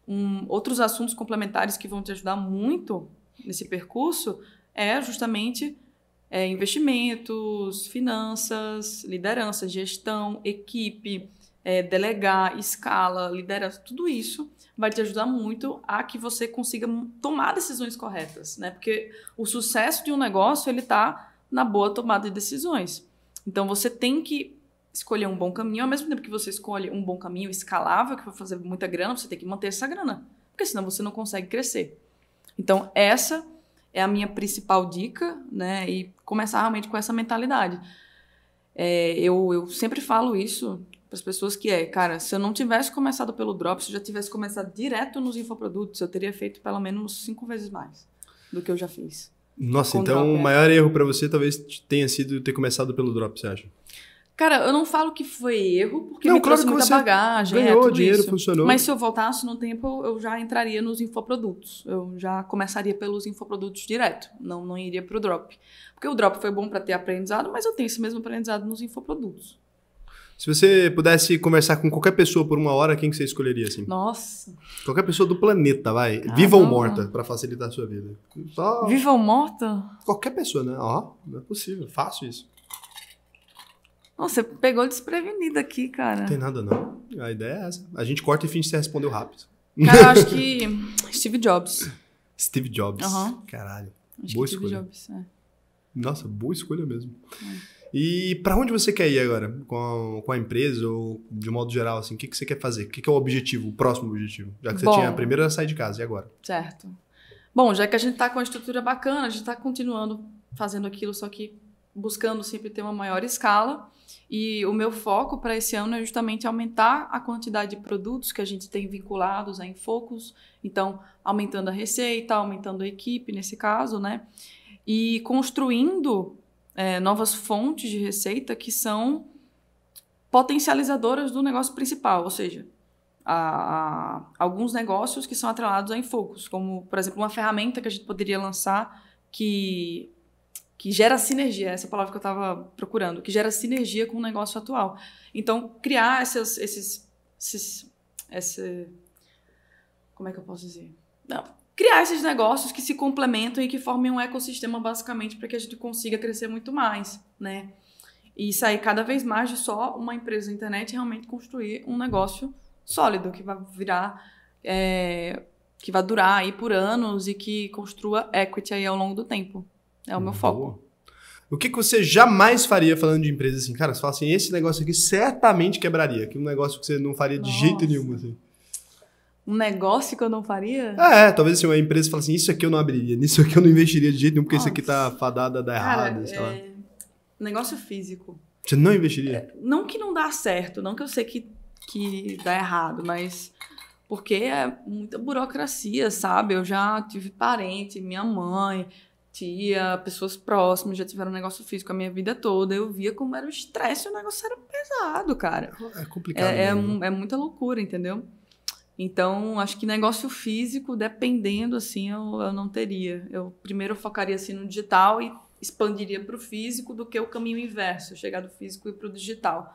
[SPEAKER 2] um, outros assuntos complementares que vão te ajudar muito nesse percurso, é justamente é, investimentos, finanças, liderança, gestão, equipe, é, delegar, escala, liderança, tudo isso vai te ajudar muito a que você consiga tomar decisões corretas, né? Porque o sucesso de um negócio, ele tá na boa tomada de decisões. Então você tem que escolher um bom caminho, ao mesmo tempo que você escolhe um bom caminho escalável, que vai fazer muita grana, você tem que manter essa grana, porque senão você não consegue crescer. Então essa é a minha principal dica, né? E começar realmente com essa mentalidade. É, eu, eu sempre falo isso para as pessoas que é, cara, se eu não tivesse começado pelo drop, se eu já tivesse começado direto nos infoprodutos, eu teria feito pelo menos cinco vezes mais do que eu já fiz. Nossa, então é. o maior
[SPEAKER 1] erro para você talvez tenha sido ter começado pelo drop, você acha?
[SPEAKER 2] Cara, eu não falo que foi erro, porque não, me claro trouxe muita bagagem. É, ganhou, é, dinheiro isso. funcionou. Mas se eu voltasse no tempo, eu já entraria nos infoprodutos. Eu já começaria pelos infoprodutos direto. Não, não iria pro drop. Porque o drop foi bom para ter aprendizado, mas eu tenho esse mesmo aprendizado nos infoprodutos.
[SPEAKER 1] Se você pudesse conversar com qualquer pessoa por uma hora, quem que você escolheria, assim? Nossa. Qualquer pessoa do planeta, vai. Ah, Viva não. ou morta, para facilitar a sua vida. Só... Viva ou morta? Qualquer pessoa, né? Ó, não é possível. Faço isso.
[SPEAKER 2] Nossa, você pegou desprevenido aqui, cara. Não tem
[SPEAKER 1] nada, não. A ideia é essa. A gente corta e finge que você respondeu rápido. Cara, eu acho que
[SPEAKER 2] Steve Jobs.
[SPEAKER 1] Steve Jobs. Uhum. Caralho. Acho boa escolha. Jobs, é. Nossa, boa escolha mesmo. É. E para onde você quer ir agora com a, com a empresa ou de modo geral assim, o que, que você quer fazer? O que, que é o objetivo, o próximo objetivo? Já que você Bom, tinha a primeira sair de casa e agora?
[SPEAKER 2] Certo. Bom, já que a gente está com uma estrutura bacana, a gente está continuando fazendo aquilo, só que buscando sempre ter uma maior escala. E o meu foco para esse ano é justamente aumentar a quantidade de produtos que a gente tem vinculados a Infocus. Então, aumentando a receita, aumentando a equipe, nesse caso, né? E construindo é, novas fontes de receita que são potencializadoras do negócio principal, ou seja, a, a, alguns negócios que são atrelados a focos, como, por exemplo, uma ferramenta que a gente poderia lançar que, que gera sinergia, essa é palavra que eu estava procurando, que gera sinergia com o negócio atual. Então, criar essas, esses, esses, esse, como é que eu posso dizer? Não, criar esses negócios que se complementam e que formem um ecossistema basicamente para que a gente consiga crescer muito mais, né? E sair cada vez mais de só uma empresa da internet e realmente construir um negócio sólido que vai virar, é, que vai durar aí por anos e que construa equity aí ao longo do tempo.
[SPEAKER 1] É o meu Boa. foco. O que, que você jamais faria falando de empresa assim? Cara, você fala assim, esse negócio aqui certamente quebraria. Que é um negócio que você não faria de Nossa. jeito nenhum. Assim
[SPEAKER 2] um negócio que eu não faria?
[SPEAKER 1] É, talvez assim, uma empresa fala assim, isso aqui eu não abriria, nisso aqui eu não investiria de jeito nenhum, porque Nossa. isso aqui tá fadada da errada errado, sei é... lá. Negócio
[SPEAKER 2] físico.
[SPEAKER 1] Você não investiria? É,
[SPEAKER 2] não que não dá certo, não que eu sei que, que dá errado, mas porque é muita burocracia, sabe? Eu já tive parente, minha mãe, tia, pessoas próximas já tiveram negócio físico a minha vida toda. Eu via como era o estresse, o negócio era pesado, cara.
[SPEAKER 1] É complicado. É, é, é,
[SPEAKER 2] muita loucura, entendeu? Então, acho que negócio físico, dependendo, assim, eu, eu não teria. Eu primeiro focaria, assim, no digital e expandiria para o físico do que o caminho inverso, chegar do físico e para o digital.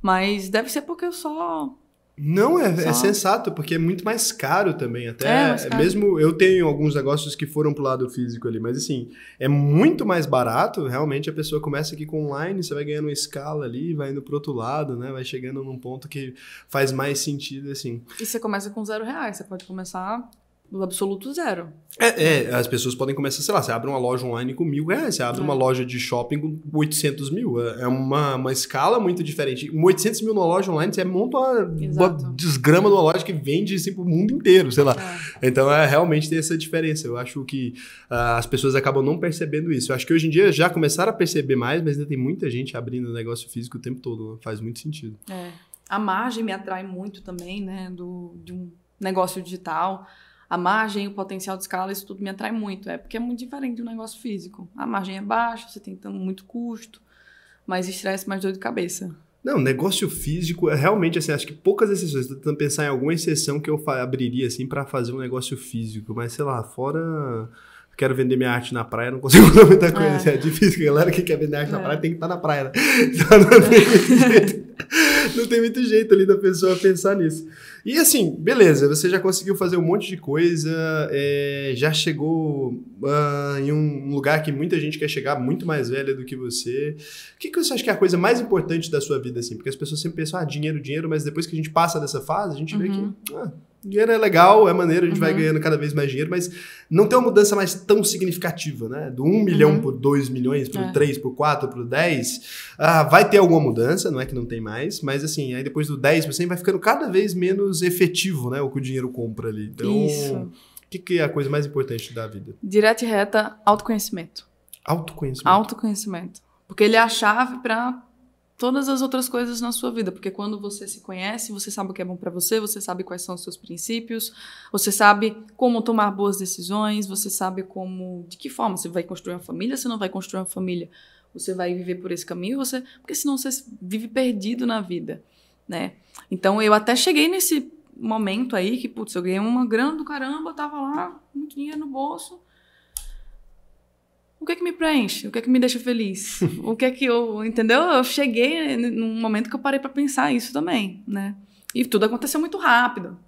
[SPEAKER 2] Mas deve ser porque eu só
[SPEAKER 1] não, é, é, sensato, porque é muito mais caro também. Até é, caro. mesmo eu tenho alguns negócios que foram pro lado físico ali, mas assim, é muito mais barato. Realmente a pessoa começa aqui com online, você vai ganhando uma escala ali, vai indo pro outro lado, né? Vai chegando num ponto que faz mais sentido, assim.
[SPEAKER 2] E você começa com zero reais, você pode começar do absoluto zero.
[SPEAKER 1] É, é, as pessoas podem começar, sei lá, você abre uma loja online com mil reais, você abre é. uma loja de shopping com 800 mil. É, é uma, uma escala muito diferente. Um 800 mil numa loja online, você monta uma, uma desgrama numa loja que vende assim, pro mundo inteiro, sei lá. É. Então, é realmente tem essa diferença. Eu acho que uh, as pessoas acabam não percebendo isso. Eu acho que hoje em dia já começaram a perceber mais, mas ainda tem muita gente abrindo negócio físico o tempo todo. Né? Faz muito sentido.
[SPEAKER 2] É. A margem me atrai muito também, né, do, de um negócio digital a margem, o potencial de escala, isso tudo me atrai muito. É porque é muito diferente de um negócio físico. A margem é baixa, você tem muito custo, mais estresse, mais dor de cabeça.
[SPEAKER 1] Não, negócio físico, é realmente, assim, acho que poucas exceções. Estou tentando pensar em alguma exceção que eu abriria, assim, para fazer um negócio físico. Mas, sei lá, fora quero vender minha arte na praia, não consigo fazer muita coisa. É, é difícil, a galera que quer vender arte é. na praia tem que estar tá na praia. Né? Então, não, tem é. jeito, não tem muito jeito ali da pessoa pensar nisso. E assim, beleza, você já conseguiu fazer um monte de coisa, é, já chegou uh, em um lugar que muita gente quer chegar, muito mais velha do que você. O que, que você acha que é a coisa mais importante da sua vida, assim? Porque as pessoas sempre pensam, ah, dinheiro, dinheiro, mas depois que a gente passa dessa fase, a gente uhum. vê que. Uhum. Ah, dinheiro é legal, é maneiro, a gente uhum. vai ganhando cada vez mais dinheiro, mas não tem uma mudança mais tão significativa, né? Do 1 um uhum. milhão por 2 milhões, por 3, por 4, por 10, ah, vai ter alguma mudança, não é que não tem mais, mas assim, aí depois do 10% vai ficando cada vez menos menos efetivo, né? O que o dinheiro compra ali. Então, Isso. o que, que é a coisa mais importante da vida?
[SPEAKER 2] Direto e reta, autoconhecimento.
[SPEAKER 1] Autoconhecimento.
[SPEAKER 2] Autoconhecimento. Porque ele é a chave para todas as outras coisas na sua vida, porque quando você se conhece, você sabe o que é bom para você, você sabe quais são os seus princípios, você sabe como tomar boas decisões, você sabe como, de que forma você vai construir uma família, você não vai construir uma família, você vai viver por esse caminho, você, porque senão você vive perdido na vida né? Então eu até cheguei nesse momento aí que, putz, eu ganhei uma grana do caramba, tava lá, muito dinheiro no bolso. O que é que me preenche? O que é que me deixa feliz? o que é que eu, entendeu? Eu cheguei num momento que eu parei para pensar isso também, né? E tudo aconteceu muito rápido.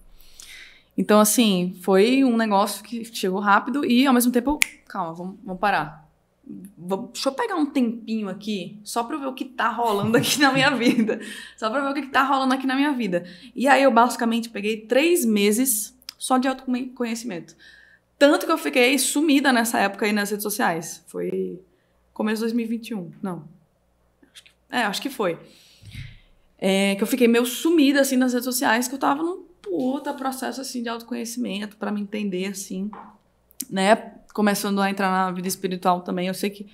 [SPEAKER 2] Então, assim, foi um negócio que chegou rápido e, ao mesmo tempo, calma, vamos, vamos parar. Deixa eu pegar um tempinho aqui só pra ver o que tá rolando aqui na minha vida. Só pra ver o que tá rolando aqui na minha vida. E aí eu basicamente peguei três meses só de autoconhecimento. Tanto que eu fiquei sumida nessa época aí nas redes sociais. Foi começo de 2021. Não. é, acho que foi. É, que eu fiquei meio sumida assim nas redes sociais, que eu tava num puta processo assim de autoconhecimento para me entender assim, né? começando a entrar na vida espiritual também. Eu sei que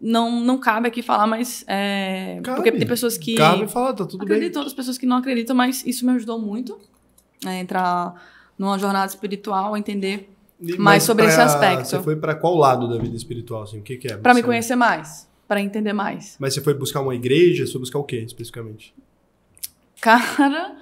[SPEAKER 2] não, não cabe aqui falar, mas. É, cabe, porque tem pessoas que. Cabe falar, tá tudo acreditam, bem. Acreditam, pessoas que não acreditam, mas isso me ajudou muito a né, entrar numa jornada espiritual, a entender e, mais sobre pra, esse aspecto. Você
[SPEAKER 1] foi para qual lado da vida espiritual? Assim? O que, que é? Para me
[SPEAKER 2] conhecer mais, para entender mais.
[SPEAKER 1] Mas você foi buscar uma igreja? Você foi buscar o quê especificamente?
[SPEAKER 2] Cara.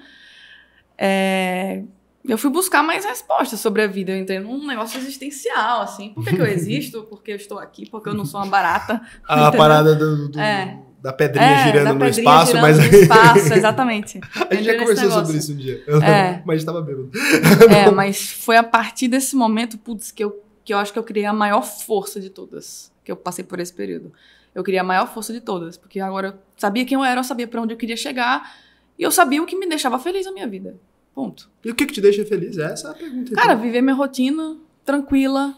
[SPEAKER 2] É, eu fui buscar mais respostas sobre a vida. Eu entrei num negócio existencial, assim. Por que, que eu existo? Por que eu estou aqui? Porque eu não sou uma barata. a parada do, do, é. da pedrinha é, girando da no pedrinha espaço, girando mas. No espaço, exatamente. a gente já conversou sobre isso um dia. É. mas estava bêbado. é, mas foi a partir desse momento, putz, que eu, que eu acho que eu criei a maior força de todas. Que eu passei por esse período. Eu criei a maior força de todas. Porque agora eu sabia quem eu era, eu sabia para onde eu queria chegar. E eu sabia o que me deixava feliz na minha
[SPEAKER 1] vida. Ponto. E o que, que te deixa feliz? Essa é a pergunta. Então. Cara,
[SPEAKER 2] viver minha rotina tranquila,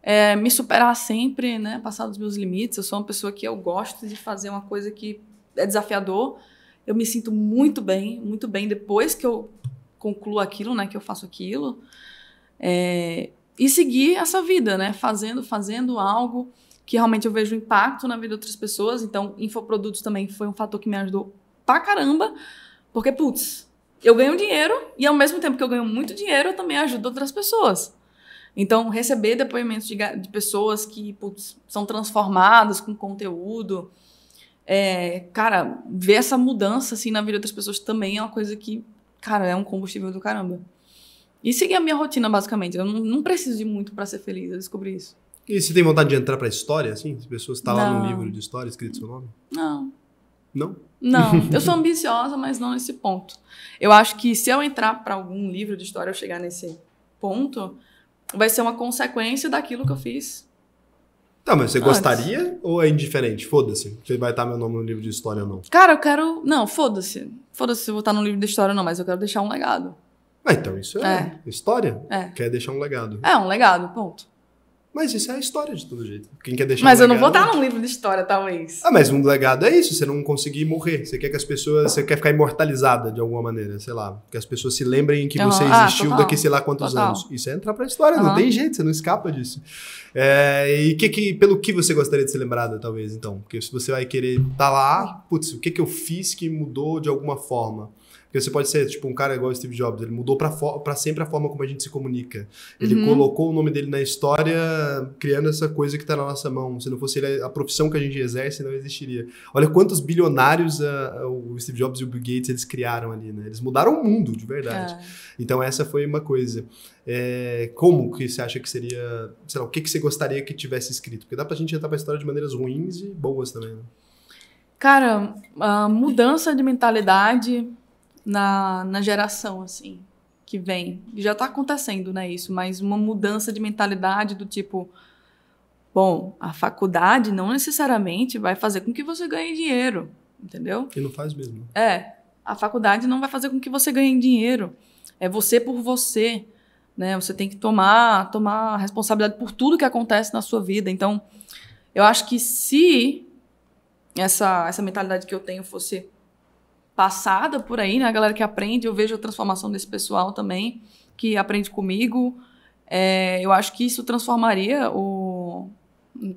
[SPEAKER 2] é, me superar sempre, né? Passar dos meus limites. Eu sou uma pessoa que eu gosto de fazer uma coisa que é desafiador. Eu me sinto muito bem, muito bem depois que eu concluo aquilo, né? Que eu faço aquilo. É, e seguir essa vida, né? Fazendo, fazendo algo que realmente eu vejo impacto na vida de outras pessoas. Então, infoprodutos também foi um fator que me ajudou pra caramba. Porque, putz, eu ganho dinheiro e ao mesmo tempo que eu ganho muito dinheiro, eu também ajudo outras pessoas. Então, receber depoimentos de, de pessoas que putz, são transformadas com conteúdo, é, cara, ver essa mudança assim na vida de outras pessoas também é uma coisa que, cara, é um combustível do caramba. E seguir a minha rotina, basicamente. Eu não, não preciso de muito para ser feliz, eu descobri isso.
[SPEAKER 1] E você tem vontade de entrar para a história, assim? As pessoas estão tá lá no livro de história escrito seu nome? Não. Não? Não, eu sou
[SPEAKER 2] ambiciosa, mas não nesse ponto. Eu acho que se eu entrar para algum livro de história, eu chegar nesse ponto, vai ser uma consequência daquilo que eu fiz. Tá, mas você antes. gostaria
[SPEAKER 1] ou é indiferente? Foda-se. Você vai estar meu nome no livro de história ou não?
[SPEAKER 2] Cara, eu quero. Não, foda-se. Foda-se se eu vou estar no livro de história ou não, mas eu quero deixar um legado.
[SPEAKER 1] Ah, então isso é, é. história. É. Quer deixar um legado. É,
[SPEAKER 2] um legado, ponto.
[SPEAKER 1] Mas isso é a história de todo jeito. Quem quer deixar Mas um eu não vou estar num é livro de história, talvez. Ah, mas um legado é isso, você não conseguir morrer. Você quer que as pessoas. Você quer ficar imortalizada de alguma maneira, sei lá. Que as pessoas se lembrem que uhum. você ah, existiu ah, daqui sei lá quantos total. anos. Isso é entrar pra história, uhum. não tem jeito, você não escapa disso. É, e que, que, pelo que você gostaria de ser lembrada, talvez, então? Porque se você vai querer estar tá lá, putz, o que, que eu fiz que mudou de alguma forma? Porque você pode ser, tipo, um cara igual Steve Jobs, ele mudou para sempre a forma como a gente se comunica. Ele uhum. colocou o nome dele na história, criando essa coisa que está na nossa mão. Se não fosse ele, a profissão que a gente exerce não existiria. Olha quantos bilionários a, ah, a, ah, o Steve Jobs e o Bill Gates eles criaram ali, né? Eles mudaram o mundo, de verdade. É. Então, essa foi uma coisa. É, como que você acha que seria, sei lá, o que, que você gostaria que tivesse escrito? Porque dá pra gente entrar pra história de maneiras ruins e boas também, né?
[SPEAKER 2] Cara, ah, mudança de mentalidade, na, na geração, assim, que vem. Já está acontecendo, né, isso, mas uma mudança de mentalidade do tipo, bom, a faculdade não necessariamente vai fazer com que você ganhe dinheiro, entendeu?
[SPEAKER 1] E não faz mesmo.
[SPEAKER 2] É, a faculdade não vai fazer com que você ganhe dinheiro. É você por você, né? Você tem que tomar, tomar responsabilidade por tudo que acontece na sua vida. Então, eu acho que se essa, essa mentalidade que eu tenho fosse passada por aí, né? A galera que aprende, eu vejo a transformação desse pessoal também, que aprende comigo. É, eu acho que isso transformaria o.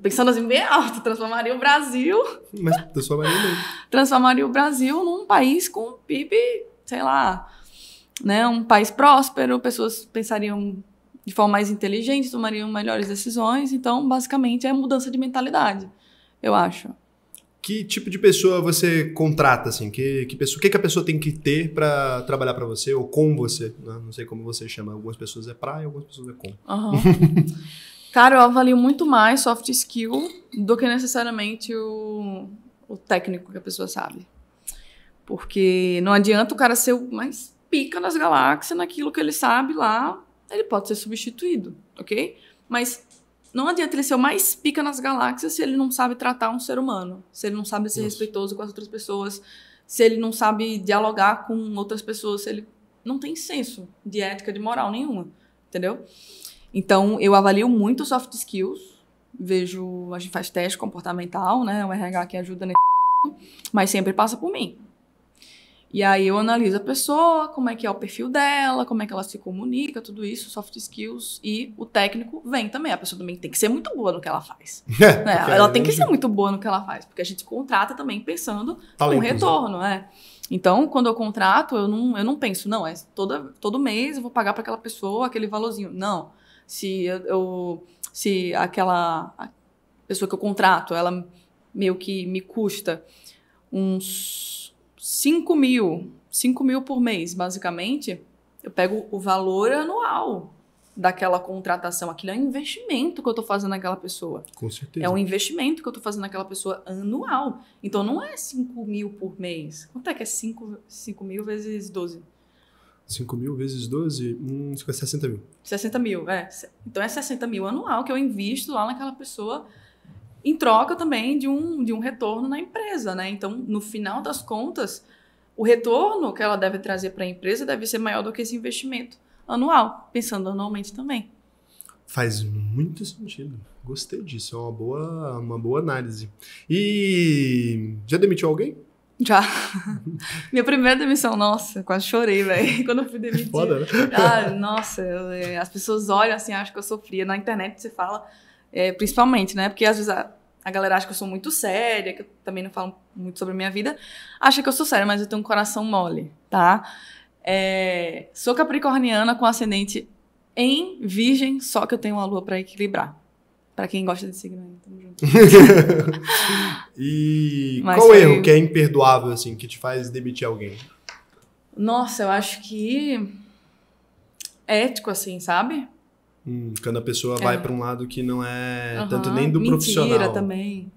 [SPEAKER 2] Pensando assim, bem alto, transformaria o Brasil.
[SPEAKER 1] Mas transformaria mesmo.
[SPEAKER 2] transformaria o Brasil num país com PIB, sei lá, né? Um país próspero, pessoas pensariam de forma mais inteligente, tomariam melhores decisões. Então, basicamente, é mudança de mentalidade, eu acho
[SPEAKER 1] que tipo de pessoa você contrata, assim? Que, que pessoa, o que, que a pessoa tem que ter para trabalhar para você ou com você? Né? Não sei como você chama. Algumas pessoas é pra e algumas pessoas é com. Uhum.
[SPEAKER 2] Cara, eu avalio muito mais soft skill do que necessariamente o, o técnico que a pessoa sabe. Porque não adianta o cara ser o mais pica nas galáxias naquilo que ele sabe lá, ele pode ser substituído, ok? Mas não adianta ele ser o mais pica nas galáxias se ele não sabe tratar um ser humano, se ele não sabe ser Isso. respeitoso com as outras pessoas, se ele não sabe dialogar com outras pessoas, se ele não tem senso de ética, de moral nenhuma, entendeu? Então, eu avalio muito soft skills, vejo, a gente faz teste comportamental, né, o RH que ajuda nesse mas sempre passa por mim. E aí eu analiso a pessoa, como é que é o perfil dela, como é que ela se comunica, tudo isso, soft skills e o técnico vem também. A pessoa também tem que ser muito boa no que ela faz. É, né? Ela tem que ser muito boa no que ela faz, porque a gente contrata também pensando Talento, no né? retorno, né? Então, quando eu contrato, eu não, eu não penso, não, é toda, todo mês eu vou pagar para aquela pessoa aquele valorzinho. Não. Se eu, eu se aquela pessoa que eu contrato, ela meio que me custa uns 5 mil, 5 mil por mês, basicamente, eu pego o valor anual daquela contratação. Aquilo é um investimento que eu estou fazendo naquela pessoa.
[SPEAKER 1] Com certeza. É um
[SPEAKER 2] investimento que eu estou fazendo naquela pessoa anual. Então não é 5 mil por mês. Quanto é que é 5, 5 mil vezes 12?
[SPEAKER 1] 5 mil vezes 12? Hum, 60 é mil.
[SPEAKER 2] 60 mil, é. Então é 60 mil anual que eu invisto lá naquela pessoa em troca também de um, de um retorno na empresa, né? Então, no final das contas, o retorno que ela deve trazer para a empresa deve ser maior do que esse investimento anual, pensando anualmente também.
[SPEAKER 1] Faz muito sentido. Gostei disso, é uma boa, uma boa análise. E já demitiu alguém?
[SPEAKER 2] Já. Minha primeira demissão, nossa, quase chorei, velho, quando eu fui demitida. Foda, né? Ah, nossa, eu, eh, as pessoas olham assim, acham que eu sofria. Na internet você fala, é, principalmente, né? Porque às vezes a, a, galera acha que eu sou muito séria, que eu também não falo muito sobre a minha vida. Acha que eu sou séria, mas eu tenho um coração mole, tá? É, sou capricorniana com ascendente em virgem, só que eu tenho uma lua para equilibrar. Para quem gosta de signo, aí, tamo junto.
[SPEAKER 1] e mas qual erro eu... que é imperdoável, assim, que te faz demitir alguém?
[SPEAKER 2] Nossa, eu acho que é ético, assim, sabe?
[SPEAKER 1] Hum, quando a pessoa é. vai para um lado que não é uhum. tanto nem do mentira profissional. Mentira
[SPEAKER 2] também.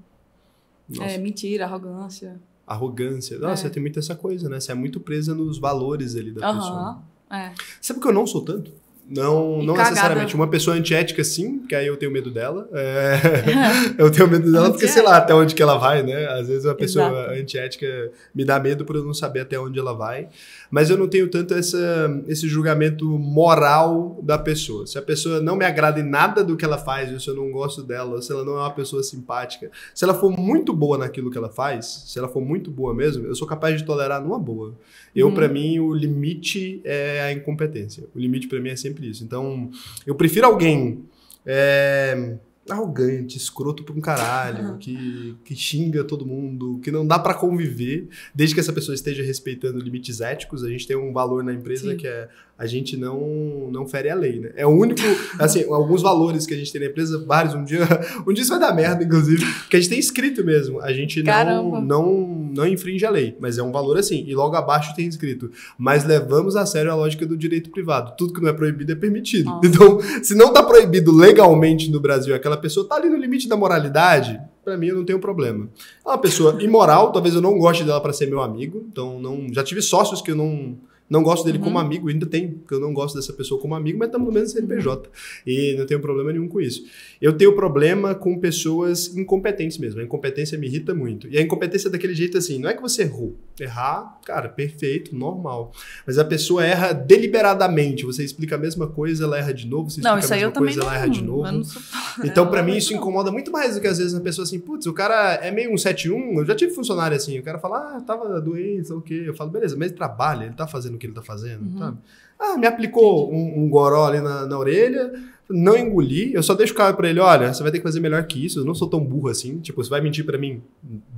[SPEAKER 2] Nossa. É, mentira, arrogância.
[SPEAKER 1] Arrogância. É. Nossa, é. tem muito essa coisa, né? Você é muito presa nos valores ali da uhum. pessoa. É. Sabe que eu não sou tanto? Não, não necessariamente. Uma pessoa antiética, sim, que aí eu tenho medo dela. É... eu tenho medo dela porque sei lá é. até onde que ela vai, né? Às vezes uma pessoa Exato. antiética me dá medo por eu não saber até onde ela vai. Mas eu não tenho tanto essa, esse julgamento moral da pessoa. Se a pessoa não me agrada em nada do que ela faz, ou se eu não gosto dela, ou se ela não é uma pessoa simpática, se ela for muito boa naquilo que ela faz, se ela for muito boa mesmo, eu sou capaz de tolerar numa boa. Eu, hum. para mim, o limite é a incompetência. O limite para mim é sempre sempre isso. Então, eu prefiro alguém é, arrogante, escroto pra um caralho, que, que xinga todo mundo, que não dá para conviver, desde que essa pessoa esteja respeitando limites éticos. A gente tem um valor na empresa Sim. que é a gente não, não fere a lei, né? É o único, assim, alguns valores que a gente tem na empresa, vários, um dia, um dia isso vai dar merda, inclusive, que a gente tem escrito mesmo. A gente Caramba. não, não, não infringe a lei, mas é um valor assim. E logo abaixo tem escrito, mas levamos a sério a lógica do direito privado. Tudo que não é proibido é permitido. Nossa. Então, se não tá proibido legalmente no Brasil, aquela pessoa tá ali no limite da moralidade, para mim eu não tenho problema. É uma pessoa imoral, talvez eu não goste dela para ser meu amigo, então não, já tive sócios que eu não não gosto dele uhum. como amigo, ainda tem, porque eu não gosto dessa pessoa como amigo, mas tá estamos no mesmo CNPJ. Uhum. E não tenho problema nenhum com isso. Eu tenho problema com pessoas incompetentes mesmo. A incompetência me irrita muito. E a incompetência é daquele jeito assim, não é que você errou. Errar, cara, perfeito, normal. Mas a pessoa erra deliberadamente. Você explica a mesma coisa, ela erra de novo, você não, explica a mesma coisa, ela erra de novo. Sou... Então, para mim, isso não. incomoda muito mais do que às vezes a pessoa assim, putz, o cara é meio um 71, eu já tive funcionário assim, o cara fala, ah, tava doente, sei o quê. Eu falo, beleza, mas ele trabalha, ele tá fazendo no que ele está fazendo, uhum. sabe? Ah, me aplicou um, um, goró ali na, na orelha, não engoli, eu só deixo claro para ele, olha, você vai ter que fazer melhor que isso, eu não sou tão burro assim, tipo, você vai mentir para mim,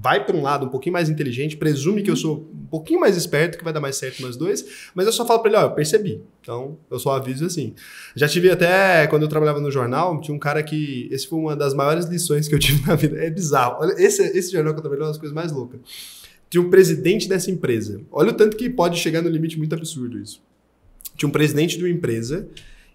[SPEAKER 1] vai para um lado um pouquinho mais inteligente, presume que eu sou um pouquinho mais esperto, que vai dar mais certo nós dois, mas eu só falo para ele, olha, eu percebi, então eu só aviso assim. Já tive até, quando eu trabalhava no jornal, tinha um cara que, esse foi uma das maiores lições que eu tive na vida, é bizarro, esse, esse jornal que eu trabalhei é uma das coisas mais loucas de um presidente dessa empresa. Olha o tanto que pode chegar no limite muito absurdo isso. Tinha um presidente de uma empresa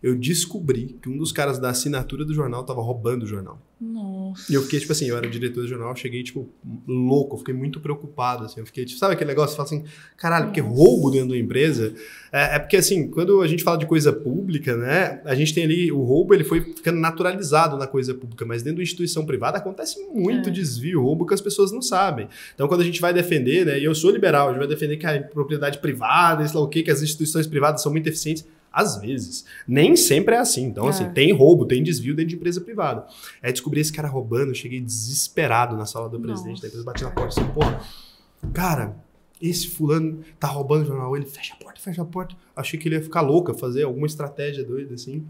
[SPEAKER 1] eu descobri que um dos caras da assinatura do jornal tava roubando o jornal.
[SPEAKER 2] Nossa.
[SPEAKER 1] E eu fiquei, tipo assim, eu era diretor do jornal, cheguei, tipo, louco, fiquei muito preocupado, assim. Eu fiquei, tipo, sabe aquele negócio? Fala assim, caralho, porque roubo dentro da empresa. É, é, porque, assim, quando a gente fala de coisa pública, né, a gente tem ali, o roubo, ele foi ficando naturalizado na coisa pública, mas dentro de instituição privada acontece muito é. desvio, roubo que as pessoas não sabem. Então, quando a gente vai defender, né, e eu sou liberal, a gente vai defender que a propriedade privada, sei lá o quê, que as instituições privadas são muito eficientes. Às vezes. Nem sempre é assim. Então, assim, é. assim, tem roubo, tem desvio dentro de empresa privada. Aí é descobri esse cara roubando, eu cheguei desesperado na sala do presidente Nossa. da empresa, bati na porta e disse, porra, cara, esse fulano tá roubando o jornal. Ele, fecha a porta, fecha a porta. Achei que ele ia ficar louco fazer alguma estratégia doida, assim.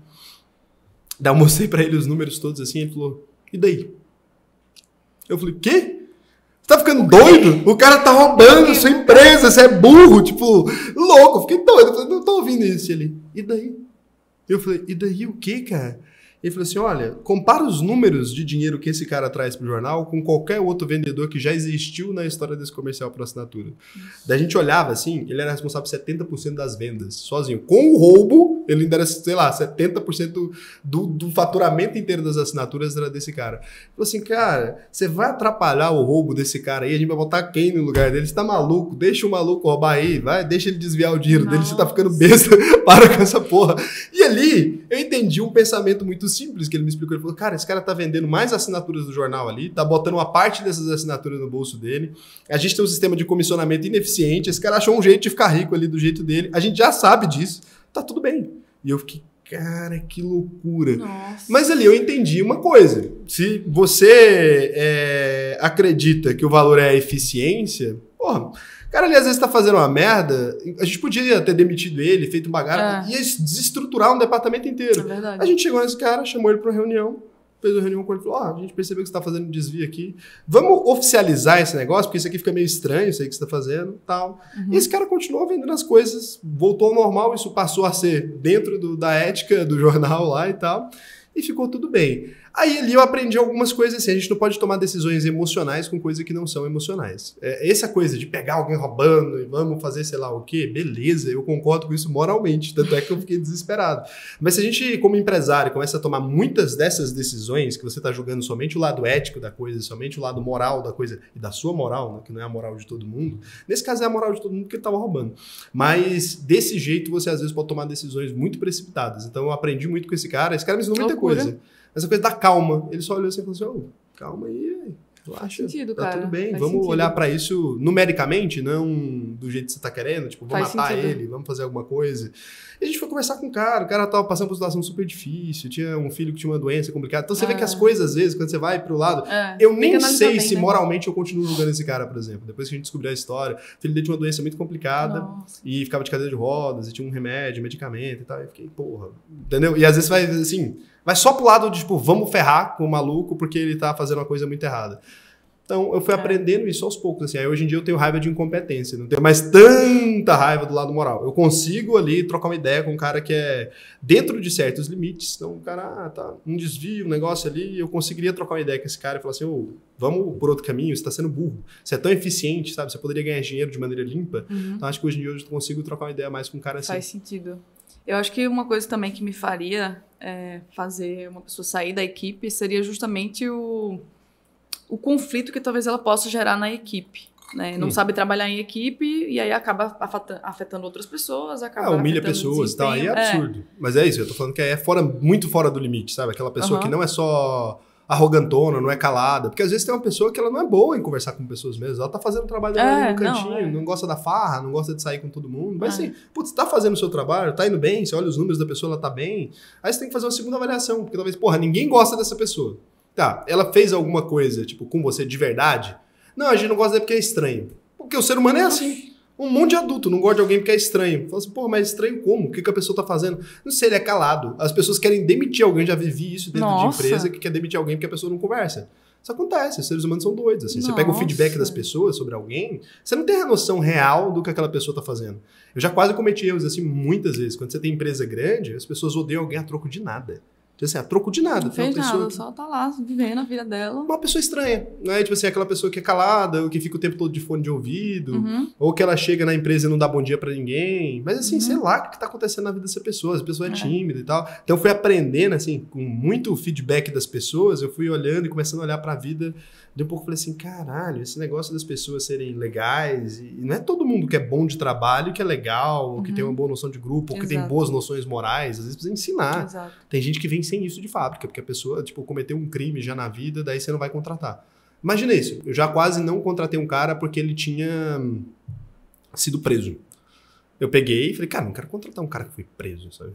[SPEAKER 1] Daí eu mostrei pra ele os números todos, assim, ele falou, e daí? Eu falei, quê? Tá ficando doido? O cara tá roubando sua empresa, você é burro, tipo, louco, fiquei doido, não tô ouvindo isso ali. E daí? Eu falei, e daí o que, cara? Ele falou assim: olha, compara os números de dinheiro que esse cara traz pro jornal com qualquer outro vendedor que já existiu na história desse comercial para assinatura. Isso. Daí a gente olhava assim, ele era responsável por 70% das vendas, sozinho, com o roubo ele ainda era sei lá, 70% do, do faturamento inteiro das assinaturas era desse cara. Falou assim, cara, você vai atrapalhar o roubo desse cara aí? A gente vai botar quem no lugar dele? Você tá maluco? Deixa o maluco roubar aí, vai, deixa ele desviar o dinheiro Nossa. dele, você tá ficando besta, para com essa porra. E ali, eu entendi um pensamento muito simples que ele me explicou. Ele falou, cara, esse cara tá vendendo mais assinaturas do jornal ali, tá botando uma parte dessas assinaturas no bolso dele. A gente tem um sistema de comissionamento ineficiente, esse cara achou um jeito de ficar rico ali do jeito dele. A gente já sabe disso, tá tudo bem. E eu fiquei, cara, que loucura. Nossa. Mas ali eu entendi uma coisa. Se você é, acredita que o valor é a eficiência, porra. Cara, ali às vezes tá fazendo uma merda. A gente podia ter demitido ele, feito uma gara, é. ia desestruturar um departamento inteiro. É a gente chegou nesse cara, chamou ele pra uma reunião fez uma reunião com ele e falou: ah, a gente percebeu que você está fazendo um desvio aqui. Vamos oficializar esse negócio, porque isso aqui fica meio estranho, isso aí que você está fazendo tal. Uhum. E esse cara continuou vendendo as coisas, voltou ao normal, isso passou a ser dentro do, da ética do jornal lá e tal, e ficou tudo bem. Aí ali eu aprendi algumas coisas assim. A gente não pode tomar decisões emocionais com coisas que não são emocionais. É, essa coisa de pegar alguém roubando e vamos fazer sei lá o quê, beleza, eu concordo com isso moralmente, tanto é que eu fiquei desesperado. Mas se a gente, como empresário, começa a tomar muitas dessas decisões, que você está julgando somente o lado ético da coisa, somente o lado moral da coisa, e da sua moral, né, que não é a moral de todo mundo, nesse caso é a moral de todo mundo que estava roubando. Mas desse jeito você às vezes pode tomar decisões muito precipitadas. Então eu aprendi muito com esse cara, esse cara me ensinou muita coisa essa coisa da calma. Ele só olhou assim e falou assim: oh, calma aí, relaxa. sentido, tá cara. tudo bem, Faz vamos sentido. olhar para isso numericamente, não do jeito que você tá querendo, tipo, vou Faz matar sentido. ele, vamos fazer alguma coisa. E a gente foi conversar com o cara, o cara tava passando por uma situação super difícil, tinha um filho que tinha uma doença complicada. Então você ah. vê que as ah. coisas, às vezes, quando você vai pro lado, ah. eu nem sei bem, se né? moralmente eu continuo julgando esse cara, por exemplo. Depois que a gente descobriu a história, o filho dele tinha uma doença muito complicada Nossa. e ficava de cadeira de rodas e tinha um remédio, medicamento e tal. E eu fiquei, porra, entendeu? E às vezes você vai assim mas só pro lado de, tipo, vamos ferrar com o maluco porque ele tá fazendo uma coisa muito errada. Então, eu fui é. aprendendo isso aos poucos, assim. Aí, hoje em dia, eu tenho raiva de incompetência. Não tenho mais tanta raiva do lado moral. Eu consigo ali trocar uma ideia com um cara que é dentro de certos limites. Então, o cara, ah, tá um desvio, um negócio ali. Eu conseguiria trocar uma ideia com esse cara e falar assim, oh, vamos por outro caminho, você está sendo burro. Você é tão eficiente, sabe? Você poderia ganhar dinheiro de maneira limpa. Uhum. Então, acho que hoje em dia, eu consigo trocar uma ideia mais com um cara assim. Faz sentido.
[SPEAKER 2] Eu acho que uma coisa também que me faria é, fazer uma pessoa sair da equipe seria justamente o, o conflito que talvez ela possa gerar na equipe. Né? Não sabe trabalhar em equipe e aí acaba afetando outras pessoas, acaba. Ah, humilha pessoas e tal, aí é, é. absurdo.
[SPEAKER 1] É. Mas é isso, eu tô falando que é fora, muito fora do limite, sabe? Aquela pessoa uhum. que não é só arrogantona, não é calada. Porque às vezes tem uma pessoa que ela não é boa em conversar com pessoas mesmo. Ela tá fazendo o trabalho ali é, no cantinho, não, é. não, gosta da farra, não gosta de sair com todo mundo. Mas ah. assim, putz, tá fazendo o seu trabalho, tá indo bem, você olha os números da pessoa, ela tá bem. Aí você tem que fazer uma segunda avaliação, porque talvez, porra, ninguém gosta dessa pessoa. Tá, ela fez alguma coisa, tipo, com você de verdade? Não, a gente não gosta dela é porque é estranho. Porque o ser humano é assim. Um monte de adulto não gosta de alguém porque é estranho. Fala assim, pô, mas estranho como? O que, que a pessoa tá fazendo? Não sei, ele é calado. As pessoas querem demitir alguém, já vivi isso dentro Nossa. de empresa, que quer demitir alguém porque a pessoa não conversa. Isso acontece, os seres humanos são doidos. Assim. Você pega o feedback das pessoas sobre alguém, você não tem a noção real do que aquela pessoa está fazendo. Eu já quase cometi erros assim muitas vezes. Quando você tem empresa grande, as pessoas odeiam alguém a troco de nada. Tipo assim, a troco de nada. Não é fez pessoa nada, só
[SPEAKER 2] tá lá vivendo a vida dela. Uma pessoa estranha,
[SPEAKER 1] né? Tipo assim, aquela pessoa que é calada, ou que fica o tempo todo de fone de ouvido, uhum. ou que ela chega na empresa e não dá bom dia para ninguém. Mas assim, uhum. sei lá o que tá acontecendo na vida dessa pessoa. Essa pessoa é, é tímida e tal. Então eu fui aprendendo, assim, com muito feedback das pessoas, eu fui olhando e começando a olhar para a vida Daí um pouco eu falei assim, caralho, esse negócio das pessoas serem legais, e não é todo mundo que é bom de trabalho, que é legal, uhum. que tem uma uhum. boa noção de grupo, Exato. que tem boas noções morais, às vezes precisa ensinar. Exato. Tem gente que vem sem isso de fábrica, porque a pessoa, tipo, cometeu um crime já na vida, daí você não vai contratar. Imagina isso, eu já quase não contratei um cara porque ele tinha hum, sido preso. Eu peguei e falei, cara, não quero contratar um cara que foi preso, sabe?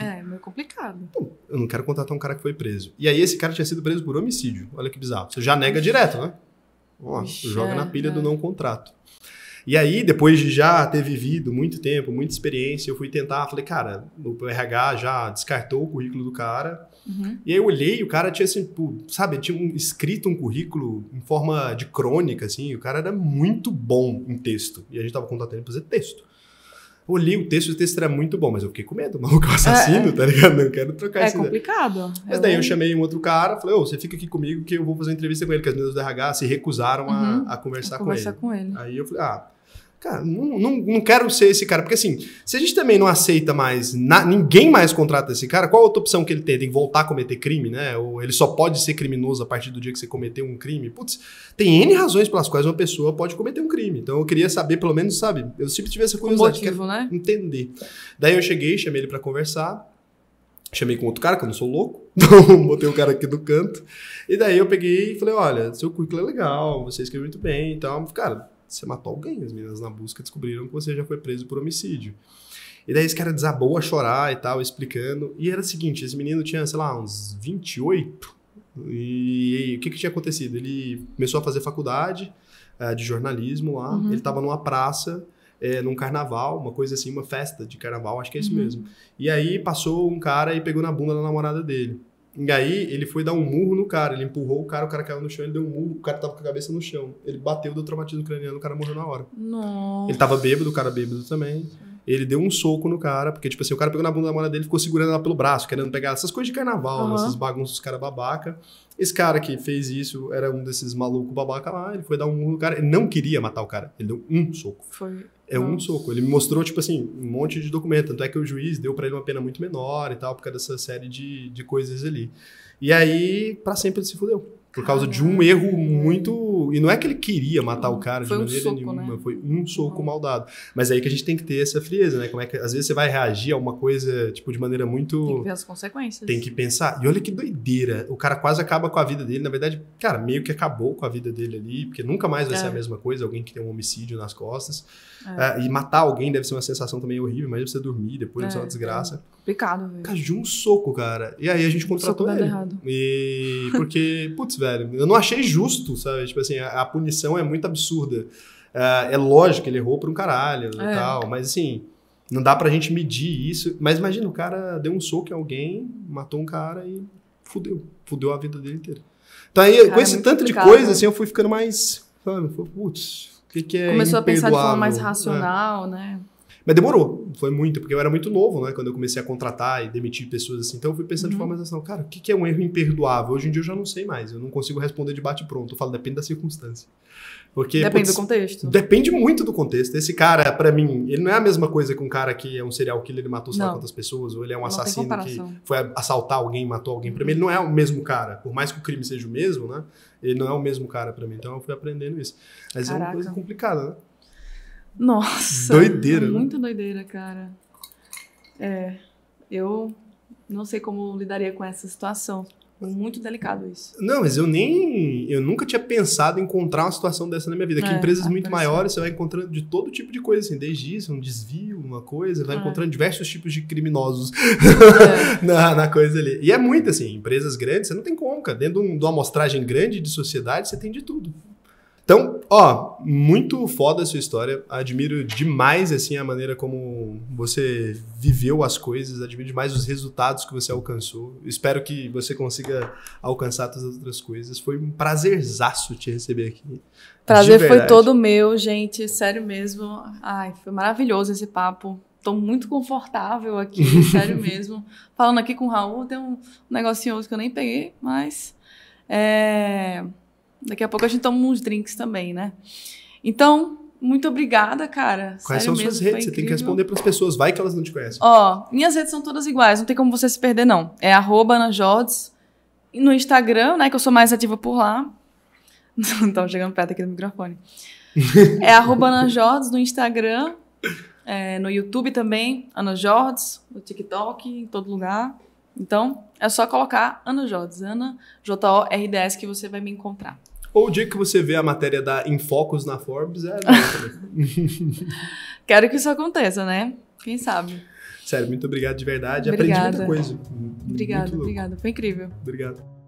[SPEAKER 2] É, é meio complicado.
[SPEAKER 1] eu não quero contratar um cara que foi preso. E aí esse cara tinha sido preso por homicídio. Olha que bizarro. Você já nega direto, né? Ó, Ixi, joga é, na pilha é. do não contrato. E aí, depois de já ter vivido muito tempo, muita experiência, eu fui tentar, falei, cara, o RH já descartou o currículo do cara. Uhum. E aí eu olhei, o cara tinha assim, sabe, tinha um, escrito um currículo em forma de crônica, assim, o cara era muito bom em texto. E a gente tava contratando ele pra fazer texto. Eu li o texto, o texto era muito bom, mas eu fiquei com medo, maluco assassino, é, é, tá ligado? Não quero trocar é isso. É complicado. Mas daí eu chamei um outro cara, falei, ô, você fica aqui comigo que eu vou fazer uma entrevista com ele, que as meninas do RH se recusaram uhum, a, a, conversar, a conversar com, ele. com ele. Aí eu falei, ah Cara, não, não, não, quero ser esse cara. Porque assim, se a gente também não aceita mais, na, ninguém mais contrata esse cara, qual a outra opção que ele tem? Tem que voltar a cometer crime, né? Ou ele só pode ser criminoso a partir do dia que você cometeu um crime? Putz, tem N razões pelas quais uma pessoa pode cometer um crime. Então eu queria saber, pelo menos, sabe? Eu sempre tive essa curiosidade. Um motivo, né? Entender. Daí eu cheguei, chamei ele para conversar. Chamei com outro cara, que eu não sou louco. Então, botei o cara aqui do canto. E daí eu peguei e falei: olha, seu currículo é legal, você escreveu muito bem e então, tal. Cara, você matou alguém. As meninas na busca descobriram que você já foi preso por homicídio. E daí esse cara desabou a chorar e tal, explicando. E era o seguinte, esse menino tinha, sei lá, uns 28. E, e o que, que tinha acontecido? Ele começou a fazer faculdade uh, de jornalismo lá. Uhum. Ele estava numa praça, é, num carnaval, uma coisa assim, uma festa de carnaval, acho que é isso uhum. mesmo. E aí passou um cara e pegou na bunda da namorada dele. E aí ele foi dar um murro no cara, ele empurrou o cara, o cara caiu no chão, ele deu um murro, o cara tava com a cabeça no chão. Ele bateu, deu traumatismo craniano, o cara morreu na hora. Nossa. Ele tava bêbado, o cara bêbado também. Ele deu um soco no cara, porque, tipo assim, o cara pegou na bunda da mulher dele, ficou segurando ela pelo braço, querendo pegar essas coisas de carnaval, uhum. né, essas bagunças dos caras babaca. Esse cara que fez isso era um desses malucos babaca lá, ele foi dar um murro no cara, ele não queria matar o cara, ele deu um soco. Foi é Nossa. um soco. Ele me mostrou, tipo assim, um monte de documento. Tanto é que o juiz deu para ele uma pena muito menor e tal, por causa dessa série de, de coisas ali. E aí, para sempre ele se fudeu. Por causa Caramba. de um erro muito e não é que ele queria matar o uhum. cara foi de maneira um soco, nenhuma, né? foi um uhum. soco mal dado. Mas é aí que a gente tem que ter essa frieza, né? Como é que às vezes você vai reagir a uma coisa, tipo, de maneira muito. Tem que ver
[SPEAKER 2] as consequências. Tem
[SPEAKER 1] que pensar. E olha que doideira. O cara quase acaba com a vida dele. Na verdade, cara, meio que acabou com a vida dele ali, porque nunca mais vai é. ser a é. mesma coisa, alguém que tem um homicídio nas costas. É. Uh, e matar alguém deve ser uma sensação também horrível, mas você dormir depois, é, uma desgraça. É complicado, velho. Cara, de é um soco, cara. E aí a gente contratou soco ele. Errado. E porque, putz, velho, eu não achei justo, sabe? Tipo assim, assim, a, a punição é muito absurda. é, é lógico, que ele errou pra um caralho é. e tal, mas assim, não dá pra gente medir isso. Mas imagina, o cara deu um soco em alguém, matou um cara e fudeu. Fudeu a vida dele inteira.
[SPEAKER 2] Então aí, cara, com esse é tanto de coisa, assim,
[SPEAKER 1] eu fui ficando mais. putz, o que, que é. Começou a pensar de forma mais é. racional, é. né? Mas demorou, foi muito, porque eu era muito novo, né? Quando eu comecei a contratar e demitir pessoas assim. Então eu fui pensando uhum. de forma mais assim, cara, o que, que é um erro imperdoável? Hoje em dia eu já não sei mais, eu não consigo responder de bate pronto. Eu falo, depende da circunstância. Porque, depende putz, do contexto. Depende muito do contexto. Esse cara, para mim, ele não é a mesma coisa que um cara que é um serial killer e matou sei lá quantas pessoas, ou ele é um não assassino que foi assaltar alguém, matou alguém. Pra mim, ele não é o mesmo cara. Por mais que o crime seja o mesmo, né? Ele não é o mesmo cara para mim. Então eu fui aprendendo isso. Mas Caraca. é uma coisa complicada, né?
[SPEAKER 2] Nossa. Doideira. Né? Muita doideira, cara. É, eu não sei como lidaria com essa situação. É muito delicado
[SPEAKER 1] isso. Não, mas eu nem. Eu nunca tinha pensado em encontrar uma situação dessa na minha vida. É, que empresas muito maiores você vai encontrando de todo tipo de coisa, assim, desde isso, um desvio, uma coisa, vai é. encontrando diversos tipos de criminosos é. na, na, coisa ali. E é muito assim, empresas grandes, você não tem como, cara. Dentro de uma amostragem grande de sociedade, você tem de tudo. Então, ó, muito foda a sua história. Admiro demais assim a maneira como você viveu as coisas, admiro demais os resultados que você alcançou. Espero que você consiga alcançar todas as outras coisas. Foi um prazerzaço te receber aqui. Prazer foi todo
[SPEAKER 2] meu, gente, sério mesmo. Ai, foi maravilhoso esse papo. Tô muito confortável aqui, sério mesmo. Falando aqui com o Raul, tem um negocinho que eu nem peguei, mas é Daqui a pouco a gente toma uns drinks também, né? Então, muito obrigada, cara. Quais Sério são as mesmo, suas redes? Você tem que responder
[SPEAKER 1] para as pessoas, vai que elas não te conhecem.
[SPEAKER 2] Ó, minhas redes são todas iguais, não tem como você se perder, não. É arroba No Instagram, né, que eu sou mais ativa por lá. Não estão chegando perto aqui do microfone. É arroba no Instagram. É, no YouTube também, Ana Jordes, no TikTok, em todo lugar. Então, é só colocar Ana Jordes, Ana J-O-R-D-S, que você vai me encontrar.
[SPEAKER 1] Ou o dia que você vê a matéria da Em focos na Forbes, é.
[SPEAKER 2] Quero que isso aconteça, né? Quem sabe?
[SPEAKER 1] Sério, muito obrigado de verdade. Obrigada. Aprendi muita coisa. Obrigada,
[SPEAKER 2] obrigada. Foi incrível.
[SPEAKER 1] Obrigado.